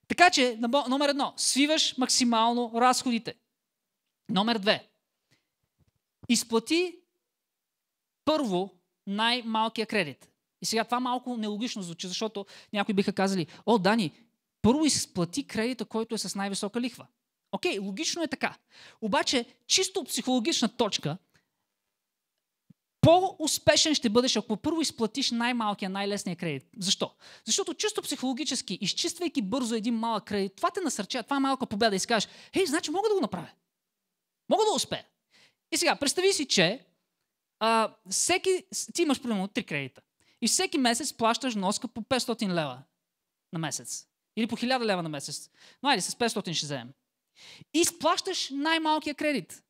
Така че, номер едно, свиваш максимално разходите. Номер две, изплати първо най-малкия кредит. И сега това малко нелогично звучи, защото някои биха казали, о, Дани, първо изплати кредита, който е с най-висока лихва. Окей, логично е така. Обаче, чисто психологична точка, по-успешен ще бъдеш, ако първо изплатиш най-малкия, най-лесния кредит. Защо? Защото чисто психологически, изчиствайки бързо един малък кредит, това те насърча, това е малка победа и си кажеш, хей, значи мога да го направя. Мога да успея. И сега, представи си, че а, всеки, ти имаш примерно три кредита. И всеки месец плащаш носка по 500 лева на месец. Или по 1000 лева на месец. Но айде, с 500 ще вземем. И изплащаш най-малкия кредит.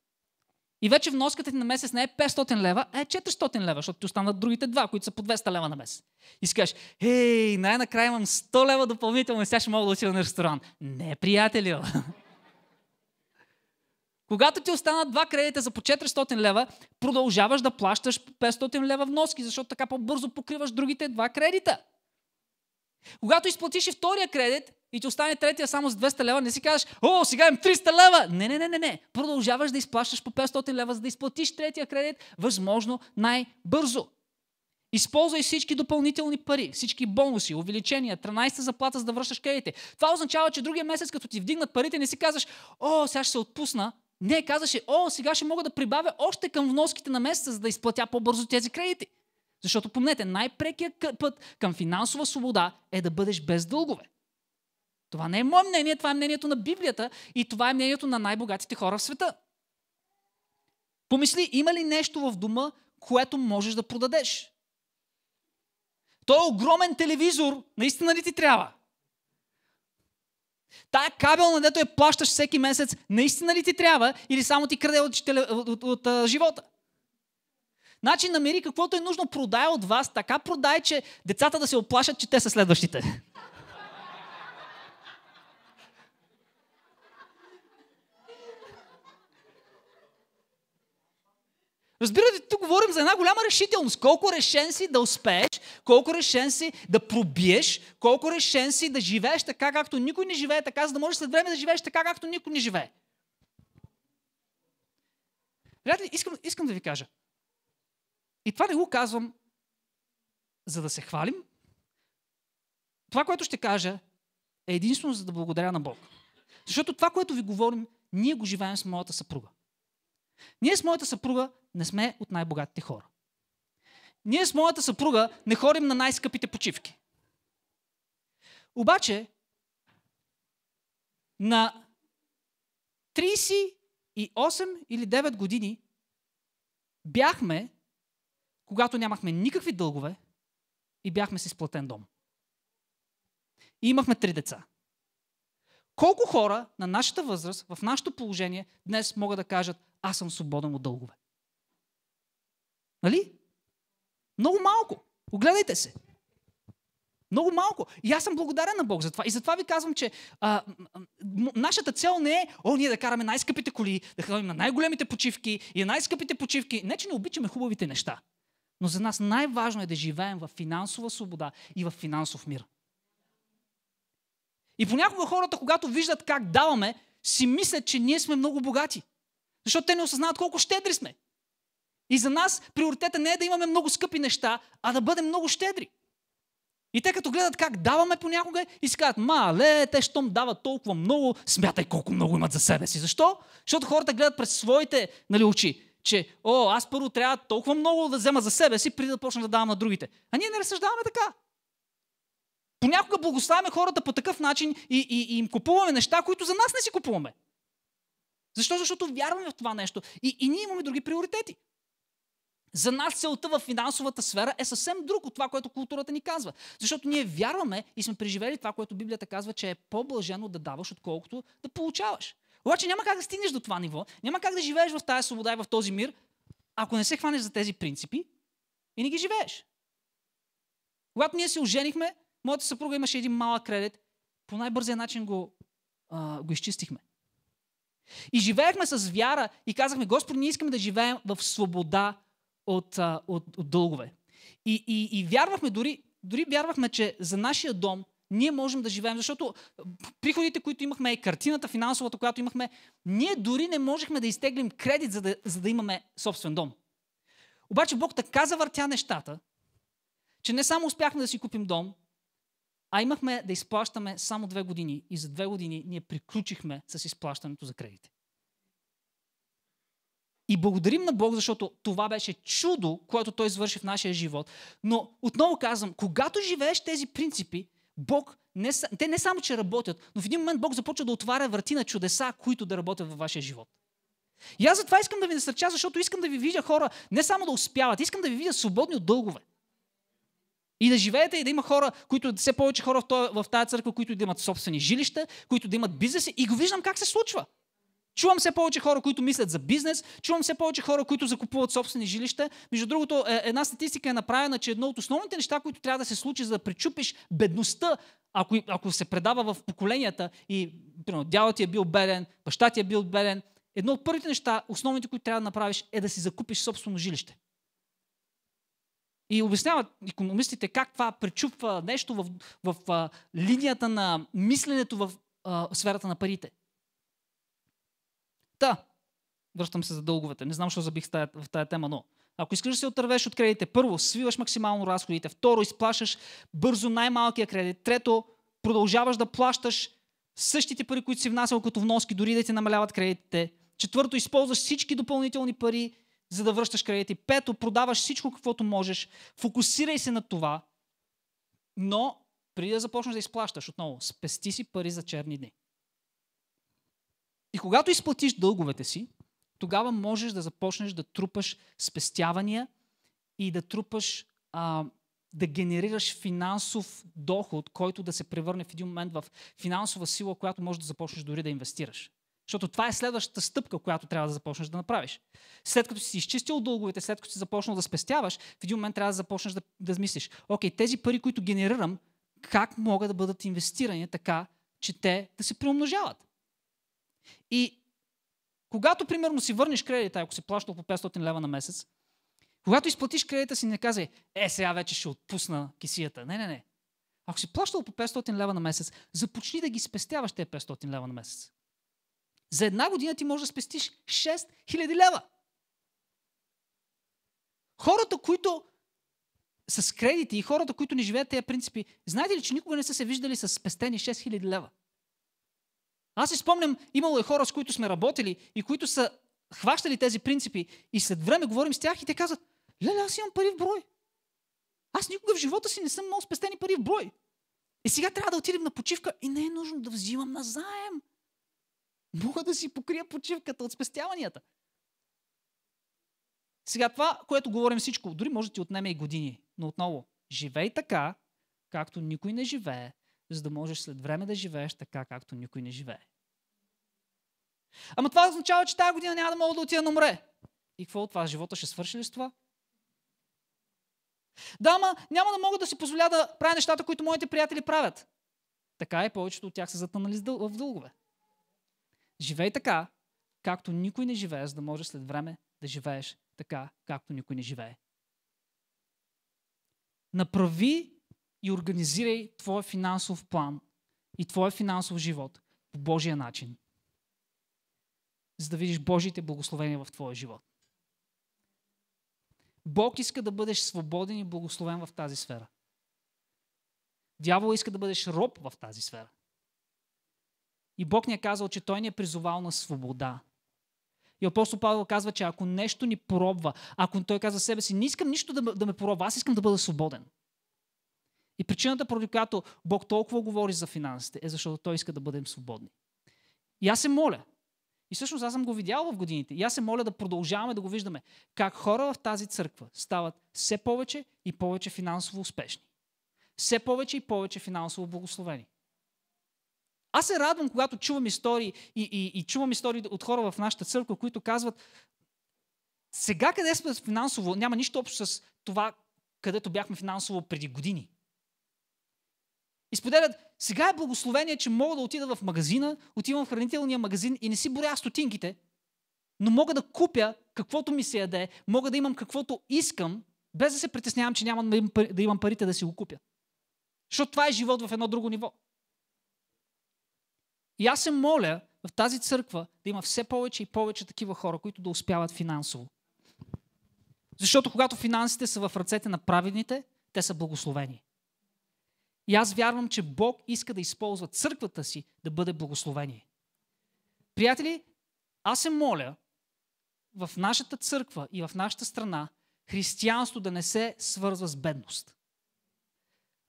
И вече вноската ти на месец не е 500 лева, а е 400 лева, защото ти останат другите два, които са по 200 лева на месец. И си кажеш, ей, най-накрая имам 100 лева допълнително и сега ще мога да отида на ресторант. Не, приятели. Когато ти останат два кредита за по 400 лева, продължаваш да плащаш 500 лева вноски, защото така по-бързо покриваш другите два кредита. Когато изплатиш и втория кредит и ти остане третия само с 200 лева, не си казваш, о, сега им 300 лева! Не, не, не, не, не. Продължаваш да изплащаш по 500 лева, за да изплатиш третия кредит, възможно най-бързо. Използвай всички допълнителни пари, всички бонуси, увеличения, 13-та заплата, за да връщаш кредите. Това означава, че другия месец, като ти вдигнат парите, не си казваш, о, сега ще се отпусна. Не, казваше, о, сега ще мога да прибавя още към вноските на месеца, за да изплатя по-бързо тези кредити. Защото помнете, най-прекият път към финансова свобода е да бъдеш без дългове. Това не е мое мнение, това е мнението на Библията и това е мнението на най-богатите хора в света. Помисли, има ли нещо в дома, което можеш да продадеш? Той е огромен телевизор, наистина ли ти трябва? Тая на дето я плащаш всеки месец, наистина ли ти трябва или само ти краде от, от, от, от, от живота? Значи намери каквото е нужно, продай от вас, така продай, че децата да се оплашат, че те са следващите. Разбирате, тук говорим за една голяма решителност. Колко решен си да успееш, колко решен си да пробиеш, колко решен си да живееш така, както никой не живее, така, за да можеш след време да живееш така, както никой не живее. Приятели, искам, искам да ви кажа. И това не го казвам, за да се хвалим. Това, което ще кажа, е единствено за да благодаря на Бог. Защото това, което ви говорим, ние го живеем с моята съпруга. Ние с моята съпруга не сме от най-богатите хора. Ние с моята съпруга не ходим на най-скъпите почивки. Обаче, на 38 или 9 години бяхме когато нямахме никакви дългове и бяхме си сплатен дом. И имахме три деца. Колко хора на нашата възраст, в нашето положение, днес могат да кажат, аз съм свободен от дългове? Нали? Много малко. Огледайте се. Много малко. И аз съм благодарен на Бог за това. И затова ви казвам, че а, нашата цел не е, о, ние да караме най-скъпите коли, да ходим на най-големите почивки и на най-скъпите почивки. Не, че не обичаме хубавите неща. Но за нас най-важно е да живеем в финансова свобода и в финансов мир. И понякога хората, когато виждат как даваме, си мислят, че ние сме много богати. Защото те не осъзнават колко щедри сме. И за нас приоритета не е да имаме много скъпи неща, а да бъдем много щедри. И те като гледат как даваме понякога и си казват, мале, те щом дават толкова много, смятай колко много имат за себе си. Защо? Защото хората гледат през своите нали, очи че о, аз първо трябва толкова много да взема за себе си, преди да почна да давам на другите. А ние не разсъждаваме така. Понякога благославяме хората по такъв начин и, и, и им купуваме неща, които за нас не си купуваме. Защо? Защото вярваме в това нещо. И, и ние имаме други приоритети. За нас целта в финансовата сфера е съвсем друг от това, което културата ни казва. Защото ние вярваме и сме преживели това, което Библията казва, че е по-блажено да даваш, отколкото да получаваш. Обаче няма как да стигнеш до това ниво, няма как да живееш в тази свобода и в този мир, ако не се хванеш за тези принципи и не ги живееш. Когато ние се оженихме, моята съпруга имаше един малък кредит, по най-бързия начин го, а, го изчистихме. И живеехме с вяра и казахме, Господи, ние искаме да живеем в свобода от, а, от, от дългове. И, и, и вярвахме, дори, дори вярвахме, че за нашия дом ние можем да живеем. Защото приходите, които имахме и картината финансовата, която имахме, ние дори не можехме да изтеглим кредит, за да, за да имаме собствен дом. Обаче Бог така завъртя нещата, че не само успяхме да си купим дом, а имахме да изплащаме само две години. И за две години ние приключихме с изплащането за кредити. И благодарим на Бог, защото това беше чудо, което Той извърши в нашия живот. Но отново казвам, когато живееш тези принципи, Бог, не, те не само, че работят, но в един момент Бог започва да отваря врати на чудеса, които да работят във вашия живот. И аз затова искам да ви насърча, защото искам да ви видя хора не само да успяват, искам да ви видя свободни от дългове. И да живеете и да има хора, които все повече хора в, в тази църква, които да имат собствени жилища, които да имат бизнеси. И го виждам как се случва. Чувам все повече хора, които мислят за бизнес, чувам все повече хора, които закупуват собствени жилища. Между другото, е, една статистика е направена, че едно от основните неща, които трябва да се случи, за да пречупиш бедността, ако, ако се предава в поколенията и примерно, дядо ти е бил беден, баща ти е бил беден, едно от първите неща, основните, които трябва да направиш, е да си закупиш собствено жилище. И обясняват економистите как това пречупва нещо в, в, в линията на мисленето в в сферата на парите. Та, връщам се за дълговете. Не знам, защо забих в тая тема, но ако искаш да се отървеш от кредитите, първо, свиваш максимално разходите. Второ, изплащаш бързо най-малкия кредит. Трето, продължаваш да плащаш същите пари, които си внасял като вноски, дори да ти намаляват кредитите. Четвърто, използваш всички допълнителни пари, за да връщаш кредити. Пето, продаваш всичко, каквото можеш. Фокусирай се на това, но преди да започнеш да изплащаш отново, спести си пари за черни дни. И когато изплатиш дълговете си, тогава можеш да започнеш да трупаш спестявания и да трупаш, а, да генерираш финансов доход, който да се превърне в един момент в финансова сила, която можеш да започнеш дори да инвестираш. Защото това е следващата стъпка, която трябва да започнеш да направиш. След като си изчистил дълговете, след като си започнал да спестяваш, в един момент трябва да започнеш да, да мислиш, окей, тези пари, които генерирам, как могат да бъдат инвестирани така, че те да се приумножават? И когато, примерно, си върнеш кредита, ако си плащал по 500 лева на месец, когато изплатиш кредита си, не казвай, е, сега вече ще отпусна кисията. Не, не, не. Ако си плащал по 500 лева на месец, започни да ги спестяваш те 500 лева на месец. За една година ти можеш да спестиш 6000 лева. Хората, които с кредити и хората, които не живеят тези принципи, знаете ли, че никога не са се виждали с спестени 6000 лева? Аз си спомням, имало е хора, с които сме работили и които са хващали тези принципи и след време говорим с тях и те казват, леле, аз имам пари в брой. Аз никога в живота си не съм имал спестени пари в брой. И сега трябва да отидем на почивка и не е нужно да взимам назаем. Мога да си покрия почивката от спестяванията. Сега това, което говорим всичко, дори може да ти отнеме и години. Но отново, живей така, както никой не живее, за да можеш след време да живееш така, както никой не живее. Ама това означава, че тази година няма да мога да отида на море. И какво от това? Живота ще свърши ли с това? Да, ама няма да мога да си позволя да правя нещата, които моите приятели правят. Така и повечето от тях са затънали в дългове. Живей така, както никой не живее, за да можеш след време да живееш така, както никой не живее. Направи и организирай твоя финансов план и твоя финансов живот по Божия начин. За да видиш Божиите благословения в твоя живот. Бог иска да бъдеш свободен и благословен в тази сфера. Дявол иска да бъдеш роб в тази сфера. И Бог ни е казал, че Той ни е призовал на свобода. И апостол Павел казва, че ако нещо ни поробва, ако Той казва себе си, не искам нищо да, да ме поробва, аз искам да бъда свободен. И причината, поради която Бог толкова говори за финансите, е защото Той иска да бъдем свободни. И аз се моля. И всъщност аз съм го видял в годините. И аз се моля да продължаваме да го виждаме. Как хора в тази църква стават все повече и повече финансово успешни. Все повече и повече финансово благословени. Аз се радвам, когато чувам истории и, и, и чувам истории от хора в нашата църква, които казват, сега къде сме финансово, няма нищо общо с това, където бяхме финансово преди години. И споделят, сега е благословение, че мога да отида в магазина, отивам в хранителния магазин и не си боря стотинките, но мога да купя каквото ми се яде, мога да имам каквото искам, без да се притеснявам, че няма да имам парите да си го купя. Защото това е живот в едно друго ниво. И аз се моля в тази църква да има все повече и повече такива хора, които да успяват финансово. Защото когато финансите са в ръцете на праведните, те са благословени. И аз вярвам, че Бог иска да използва църквата си да бъде благословение. Приятели, аз се моля в нашата църква и в нашата страна християнство да не се свързва с бедност,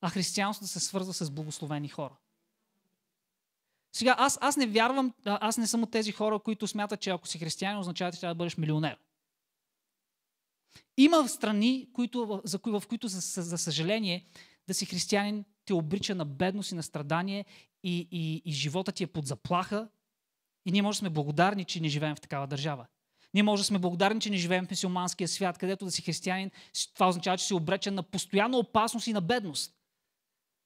а християнство да се свързва с благословени хора. Сега, аз, аз не вярвам, аз не съм от тези хора, които смятат, че ако си християнин, означава, че трябва да бъдеш милионер. Има страни, които, за в които, за, за съжаление, да си християнин те обрича на бедност и на страдание и, и, и живота ти е под заплаха. И ние може да сме благодарни, че не живеем в такава държава. Ние може да сме благодарни, че не живеем в мусулманския свят, където да си християнин, това означава, че си обречен на постоянна опасност и на бедност.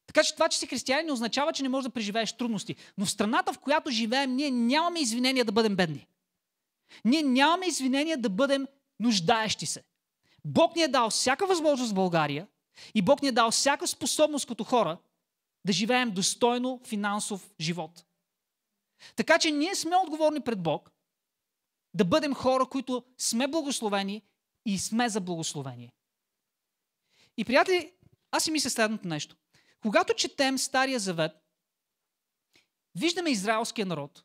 Така че това, че си християнин, не означава, че не можеш да преживееш трудности. Но в страната, в която живеем, ние нямаме извинения да бъдем бедни. Ние нямаме извинения да бъдем нуждаещи се. Бог ни е дал всяка възможност в България и Бог ни е дал всяка способност като хора да живеем достойно финансов живот. Така че ние сме отговорни пред Бог да бъдем хора, които сме благословени и сме за благословение. И, приятели, аз си мисля следното нещо. Когато четем Стария Завет, виждаме израелския народ.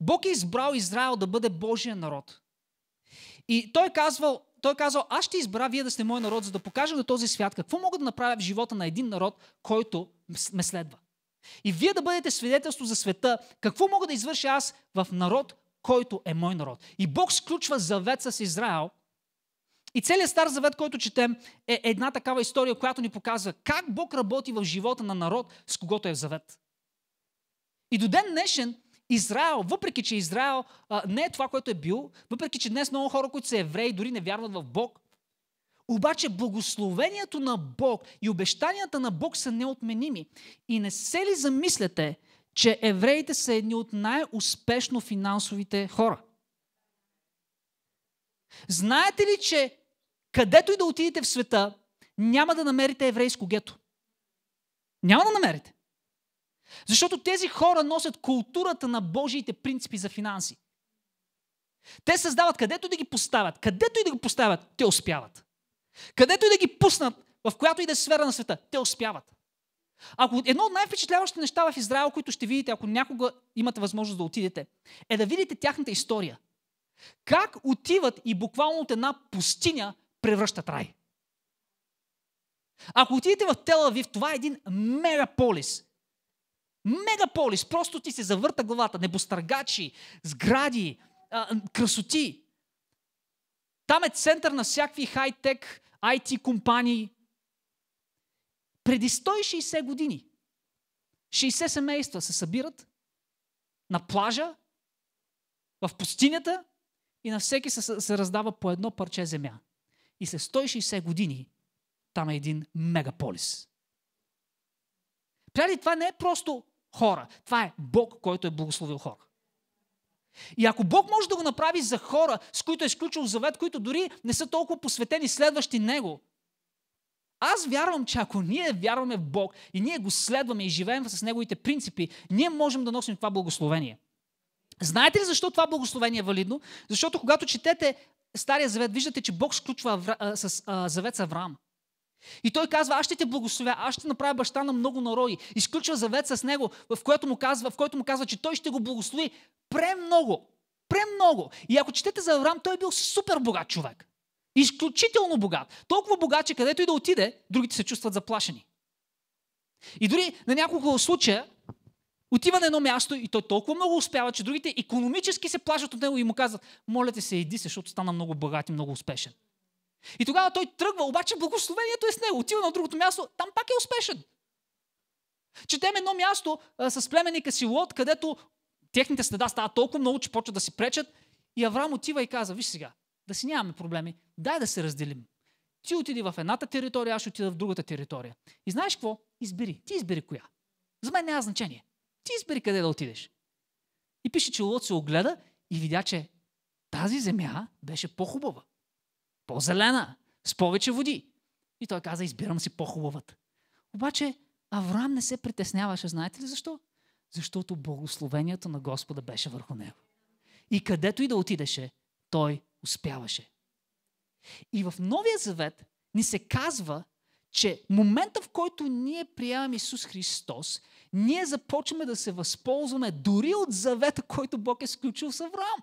Бог е избрал Израел да бъде Божия народ. И той е казвал, той е казал, аз ще избра вие да сте мой народ, за да покажа на този свят какво мога да направя в живота на един народ, който ме следва. И вие да бъдете свидетелство за света, какво мога да извърша аз в народ, който е мой народ. И Бог сключва завет с Израел. И целият Стар завет, който четем, е една такава история, която ни показва как Бог работи в живота на народ, с когото е в завет. И до ден днешен Израел, въпреки че Израел а, не е това, което е бил, въпреки че днес много хора, които са евреи, дори не вярват в Бог, обаче благословението на Бог и обещанията на Бог са неотменими. И не се ли замисляте, че евреите са едни от най-успешно финансовите хора? Знаете ли, че където и да отидете в света, няма да намерите еврейско гето? Няма да намерите. Защото тези хора носят културата на Божиите принципи за финанси. Те създават където да ги поставят, където и да ги поставят, те успяват. Където и да ги пуснат, в която и да е сфера на света, те успяват. Ако едно от най-впечатляващите неща в Израел, които ще видите, ако някога имате възможност да отидете, е да видите тяхната история. Как отиват и буквално от една пустиня превръщат рай. Ако отидете в Телавив, това е един мегаполис. Мегаполис, просто ти се завърта главата, небостъргачи, сгради, красоти. Там е център на всякакви хай-тек, IT компании. Преди 160 години 60 семейства се събират на плажа, в пустинята и на всеки се, се раздава по едно парче земя. И след 160 години там е един мегаполис. Приятели, това не е просто хора. Това е Бог, който е благословил хора. И ако Бог може да го направи за хора, с които е изключил завет, които дори не са толкова посветени, следващи Него, аз вярвам, че ако ние вярваме в Бог и ние го следваме и живеем с Неговите принципи, ние можем да носим това благословение. Знаете ли защо това благословение е валидно? Защото когато четете Стария завет, виждате, че Бог сключва с завет с Авраам. И той казва, аз ще те благословя, аз ще направя баща на много народи. Изключва завет с него, в който му казва, в който му казва, че той ще го благослови премного. Премного. И ако четете за Авраам, той е бил супер богат човек. Изключително богат. Толкова богат, че където и да отиде, другите се чувстват заплашени. И дори на няколко случая отива на едно място и той толкова много успява, че другите економически се плашат от него и му казват, моля те се, иди се, защото стана много богат и много успешен. И тогава той тръгва, обаче благословението е с него. Отива на другото място, там пак е успешен. Четем едно място а, с племенника си Лот, където техните следа стават толкова много, че почват да си пречат. И Авраам отива и каза, виж сега, да си нямаме проблеми, дай да се разделим. Ти отиди в едната територия, аз ще отида в другата територия. И знаеш какво? Избери. Ти избери коя. За мен няма значение. Ти избери къде да отидеш. И пише, че Лот се огледа и видя, че тази земя беше по-хубава по-зелена, с повече води. И той каза, избирам си по-хубавата. Обаче Авраам не се притесняваше, знаете ли защо? Защото благословението на Господа беше върху него. И където и да отидеше, той успяваше. И в Новия Завет ни се казва, че момента в който ние приемаме Исус Христос, ние започваме да се възползваме дори от завета, който Бог е сключил с Авраам.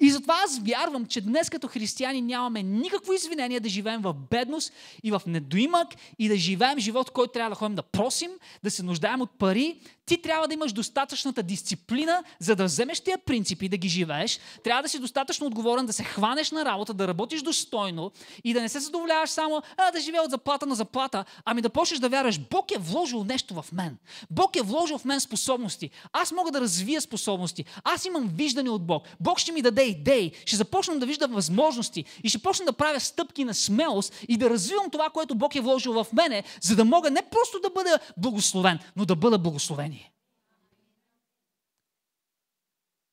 И затова аз вярвам, че днес като християни нямаме никакво извинение да живеем в бедност и в недоимък и да живеем живот, който трябва да ходим да просим, да се нуждаем от пари, ти трябва да имаш достатъчната дисциплина, за да вземеш тия принципи, да ги живееш. Трябва да си достатъчно отговорен, да се хванеш на работа, да работиш достойно и да не се задоволяваш само а, да живее от заплата на заплата, ами да почнеш да вярваш. Бог е вложил нещо в мен. Бог е вложил в мен способности. Аз мога да развия способности. Аз имам виждане от Бог. Бог ще ми даде идеи. Ще започна да виждам възможности и ще почна да правя стъпки на смелост и да развивам това, което Бог е вложил в мене, за да мога не просто да бъда благословен, но да бъда благословен.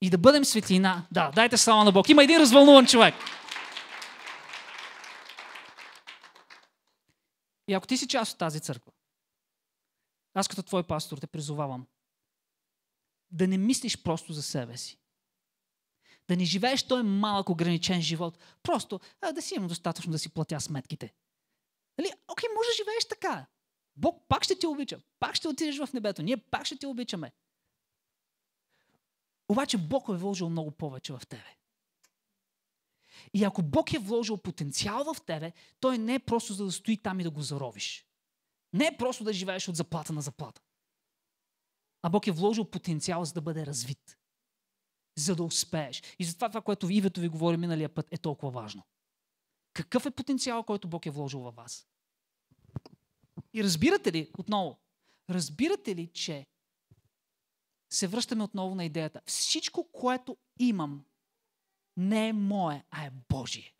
и да бъдем светлина. Да, дайте слава на Бог. Има един развълнуван човек. И ако ти си част от тази църква, аз като твой пастор те призовавам да не мислиш просто за себе си. Да не живееш той малък ограничен живот. Просто а, да си имам достатъчно да си платя сметките. Нали? Окей, може да живееш така. Бог пак ще ти обича. Пак ще отидеш в небето. Ние пак ще ти обичаме. Обаче Бог е вложил много повече в тебе. И ако Бог е вложил потенциал в тебе, той не е просто за да стои там и да го заровиш. Не е просто да живееш от заплата на заплата. А Бог е вложил потенциал за да бъде развит. За да успееш. И затова това, което Ивето ви говори миналия път, е толкова важно. Какъв е потенциал, който Бог е вложил във вас? И разбирате ли, отново, разбирате ли, че се връщаме отново на идеята. Всичко, което имам, не е мое, а е Божие.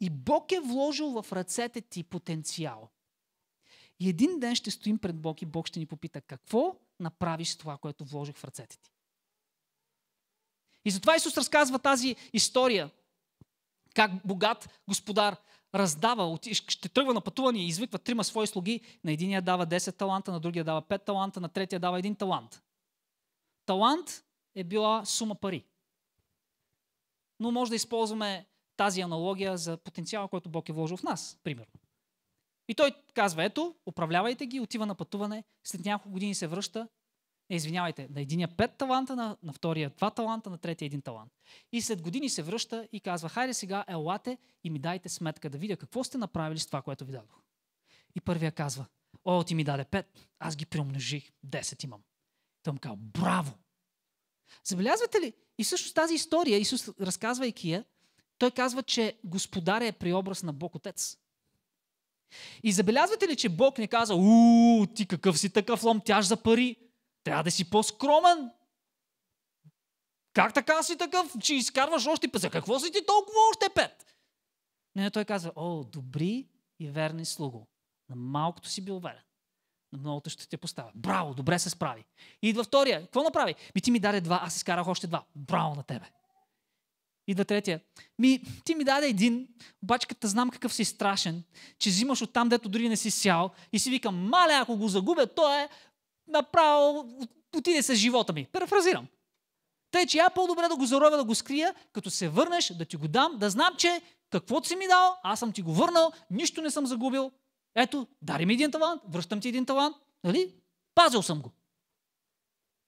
И Бог е вложил в ръцете ти потенциал. И един ден ще стоим пред Бог и Бог ще ни попита какво направиш с това, което вложих в ръцете ти. И затова Исус разказва тази история, как богат господар раздава, ще тръгва на пътуване и извиква трима свои слуги. На единия дава 10 таланта, на другия дава 5 таланта, на третия дава 1 талант. Талант е била сума пари. Но може да използваме тази аналогия за потенциала, който Бог е вложил в нас, примерно. И той казва, ето, управлявайте ги, отива на пътуване, след няколко години се връща е, извинявайте, на единия пет таланта, на, на втория два таланта, на третия един талант. И след години се връща и казва, хайде сега, елате и ми дайте сметка да видя какво сте направили с това, което ви дадох. И първия казва, о, ти ми даде пет, аз ги приумножих, Десет имам. Той му казва, браво! Забелязвате ли? И също тази история, Исус разказвайки я, той казва, че господаря е преобраз на Бог Отец. И забелязвате ли, че Бог не каза, у, ти какъв си такъв ломтяж за пари, трябва да си по-скромен. Как така си такъв, че изкарваш още пет? За какво си ти толкова още пет? Не, той каза, о, добри и верни слуго. На малкото си бил верен. На многото ще те поставя. Браво, добре се справи. И идва втория. Какво направи? Ми ти ми даде два, аз изкарах още два. Браво на тебе. Идва третия. Ми, ти ми даде един, бачката знам какъв си страшен, че взимаш от там, дето дори не си сял и си викам, маля, ако го загубя, то е направо отиде с живота ми. Парафразирам. Тъй, че я по-добре да го заровя, да го скрия, като се върнеш, да ти го дам, да знам, че каквото си ми дал, аз съм ти го върнал, нищо не съм загубил. Ето, дари ми един талант, връщам ти един талант, нали? Пазил съм го.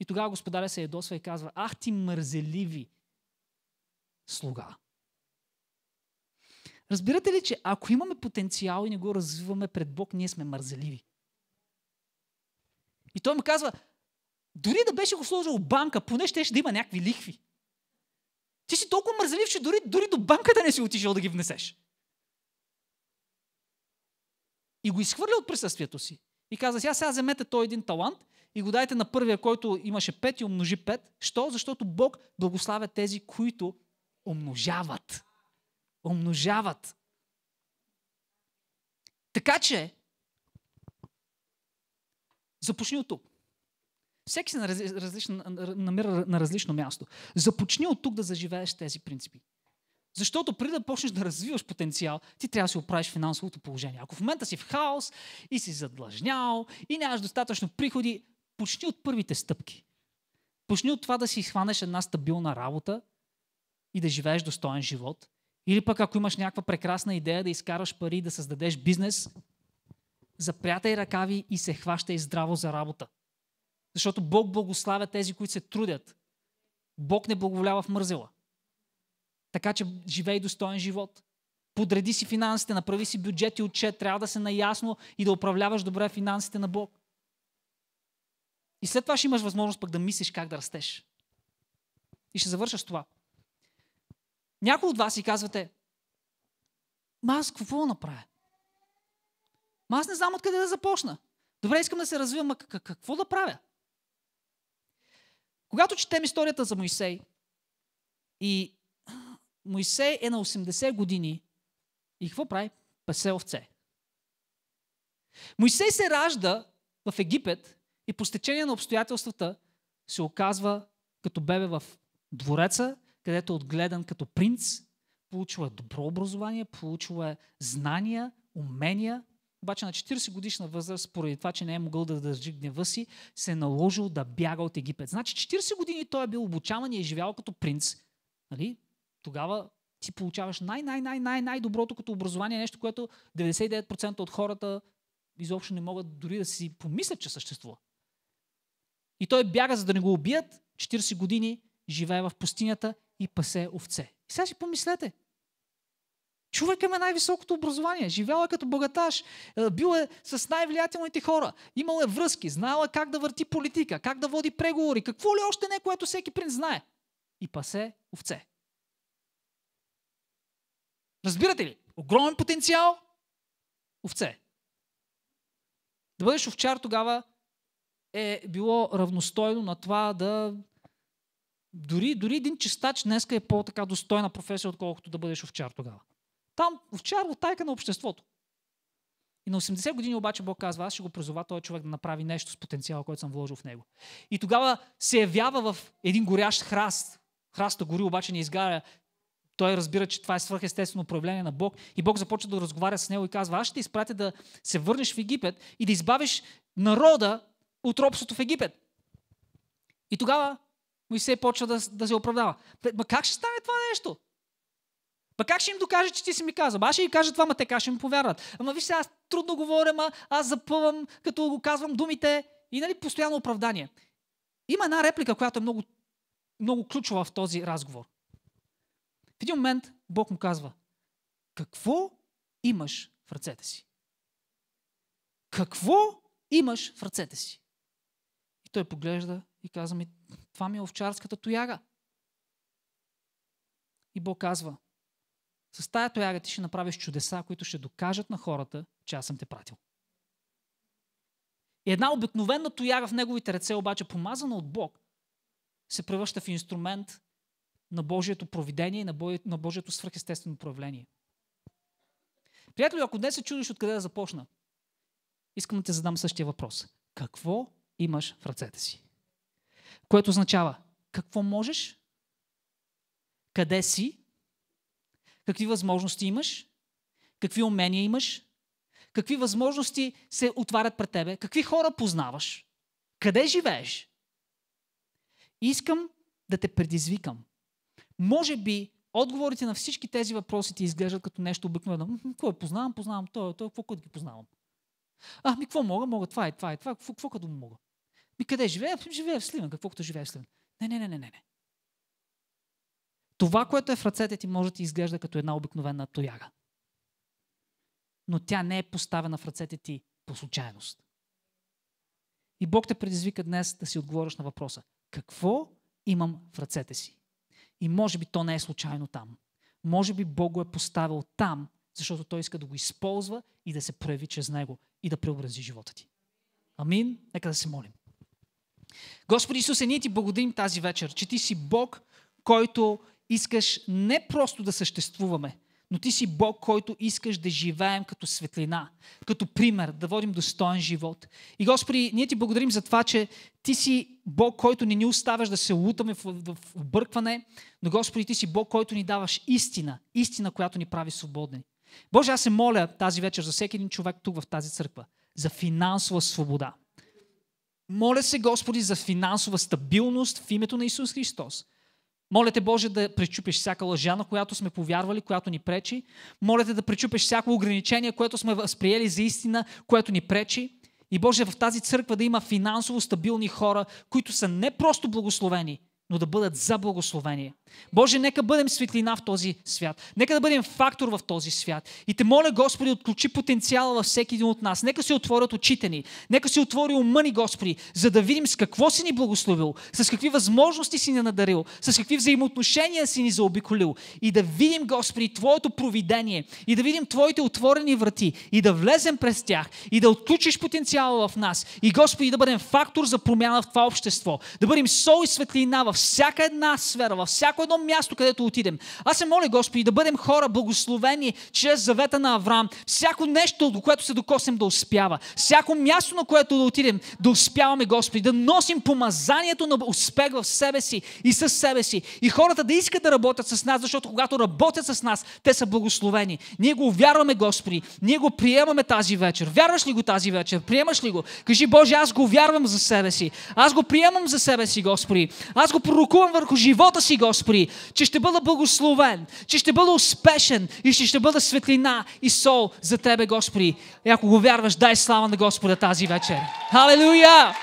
И тогава господаря се ядосва и казва, ах ти мързеливи слуга. Разбирате ли, че ако имаме потенциал и не го развиваме пред Бог, ние сме мързеливи. И той му казва, дори да беше го сложил банка, поне ще, да има някакви лихви. Ти си толкова мързелив, че дори, дори до банката не си отишъл да ги внесеш. И го изхвърля от присъствието си. И каза, сега сега вземете той един талант и го дайте на първия, който имаше пет и умножи пет. Що? Защото Бог благославя тези, които умножават. Умножават. Така че, Започни от тук. Всеки се на намира на различно място. Започни от тук да заживееш тези принципи. Защото преди да почнеш да развиваш потенциал, ти трябва да си оправиш финансовото положение. Ако в момента си в хаос и си задлъжнял и нямаш достатъчно приходи, почни от първите стъпки. Почни от това да си хванеш една стабилна работа и да живееш достоен живот. Или пък ако имаш някаква прекрасна идея да изкараш пари, да създадеш бизнес, запрятай ръкави и се хващай здраво за работа. Защото Бог благославя тези, които се трудят. Бог не благоволява в мързела. Така че живей достоен живот. Подреди си финансите, направи си бюджет и отчет. Трябва да се наясно и да управляваш добре финансите на Бог. И след това ще имаш възможност пък да мислиш как да растеш. И ще завършаш това. Някои от вас си казвате, ма аз какво направя? Ма аз не знам откъде да започна. Добре, искам да се развивам, а какво да правя? Когато четем историята за Моисей и Моисей е на 80 години и какво прави? Пасе овце. Моисей се ражда в Египет и по стечение на обстоятелствата се оказва като бебе в двореца, където е отгледан като принц, получва добро образование, получва е знания, умения, обаче на 40 годишна възраст, поради това, че не е могъл да държи гнева си, се е наложил да бяга от Египет. Значи 40 години той е бил обучаван и е живял като принц. Нали? Тогава ти получаваш най-най-най-най-най-доброто като образование, нещо, което 99% от хората изобщо не могат дори да си помислят, че съществува. И той бяга, за да не го убият, 40 години живее в пустинята и пасе овце. И сега си помислете, Човек има най-високото образование, живял е като богаташ, е, бил е с най-влиятелните хора, имал е връзки, знаел е как да върти политика, как да води преговори, какво ли още не, което всеки принц знае. И пасе овце. Разбирате ли? Огромен потенциал, овце. Да бъдеш овчар тогава е било равностойно на това да... Дори, дори един чистач днеска е по-така достойна професия, отколкото да бъдеш овчар тогава. Там от тайка на обществото. И на 80 години обаче Бог казва, аз ще го призова този човек да направи нещо с потенциала, който съм вложил в него. И тогава се явява в един горящ храст. Храста гори, обаче не изгаря. Той разбира, че това е свръхестествено проявление на Бог. И Бог започва да разговаря с него и казва, аз ще те изпратя да се върнеш в Египет и да избавиш народа от робството в Египет. И тогава Моисей почва да, да се оправдава. Ма как ще стане това нещо? Па как ще им докажа, че ти си ми казал? Аз ще ги кажа това, ма те как ще ми повярват? Ама виж сега, аз трудно говоря, ма аз запъвам, като го казвам думите. И нали, постоянно оправдание. Има една реплика, която е много, много ключова в този разговор. В един момент Бог му казва, какво имаш в ръцете си? Какво имаш в ръцете си? И той поглежда и казва ми, това ми е овчарската тояга. И Бог казва, с тая тояга ти ще направиш чудеса, които ще докажат на хората, че аз съм те пратил. И една обикновена тояга в неговите ръце, обаче помазана от Бог, се превръща в инструмент на Божието провидение и на, Божието свръхестествено проявление. Приятели, ако днес се чудиш откъде да започна, искам да те задам същия въпрос. Какво имаш в ръцете си? Което означава, какво можеш, къде си Какви възможности имаш? Какви умения имаш? Какви възможности се отварят пред тебе? Какви хора познаваш? Къде живееш? Искам да те предизвикам. Може би отговорите на всички тези въпроси ти изглеждат като нещо обикновено. Кой познавам? Познавам той, той, какво като ги познавам? Ами, какво мога? Мога това и това и това. Какво, какво като мога? Ми къде живея? Живея в Сливен. каквото живее живея в Сливен? Не, не, не, не, не. Това, което е в ръцете ти, може да ти изглежда като една обикновена тояга. Но тя не е поставена в ръцете ти по случайност. И Бог те предизвика днес да си отговориш на въпроса. Какво имам в ръцете си? И може би то не е случайно там. Може би Бог го е поставил там, защото Той иска да го използва и да се прояви чрез него и да преобрази живота ти. Амин. Нека да се молим. Господи Исусе, ние ти благодарим тази вечер, че ти си Бог, който искаш не просто да съществуваме, но ти си Бог, който искаш да живеем като светлина, като пример, да водим достоен живот. И Господи, ние ти благодарим за това, че ти си Бог, който не ни оставаш да се лутаме в, объркване, но Господи, ти си Бог, който ни даваш истина, истина, която ни прави свободни. Боже, аз се моля тази вечер за всеки един човек тук в тази църква, за финансова свобода. Моля се, Господи, за финансова стабилност в името на Исус Христос. Моля те, Боже, да пречупиш всяка лъжа, на която сме повярвали, която ни пречи. Моля те да пречупиш всяко ограничение, което сме възприели за истина, което ни пречи. И Боже, в тази църква да има финансово стабилни хора, които са не просто благословени, но да бъдат за благословение. Боже, нека бъдем светлина в този свят. Нека да бъдем фактор в този свят. И те моля, Господи, отключи потенциала във всеки един от нас. Нека се отворят очите ни. Нека се отвори ума ни, Господи, за да видим с какво си ни благословил, с какви възможности си ни надарил, с какви взаимоотношения си ни заобиколил. И да видим, Господи, Твоето провидение. И да видим Твоите отворени врати. И да влезем през тях. И да отключиш потенциала в нас. И, Господи, да бъдем фактор за промяна в това общество. Да бъдем сол и светлина в във всяка една сфера, във всяко едно място, където отидем. Аз се моля, Господи, да бъдем хора благословени чрез завета на Авраам. Всяко нещо, до което се докоснем да успява. Всяко място, на което да отидем, да успяваме, Господи, да носим помазанието на успех в себе си и със себе си. И хората да искат да работят с нас, защото когато работят с нас, те са благословени. Ние го вярваме, Господи. Ние го приемаме тази вечер. Вярваш ли го тази вечер? Приемаш ли го? Кажи, Боже, аз го вярвам за себе си. Аз го приемам за себе си, Господи. Аз го пророкувам върху живота си, Господи, че ще бъда благословен, че ще бъда успешен и че ще бъда светлина и сол за Тебе, Господи. И ако го вярваш, дай слава на Господа тази вечер. Халелуя!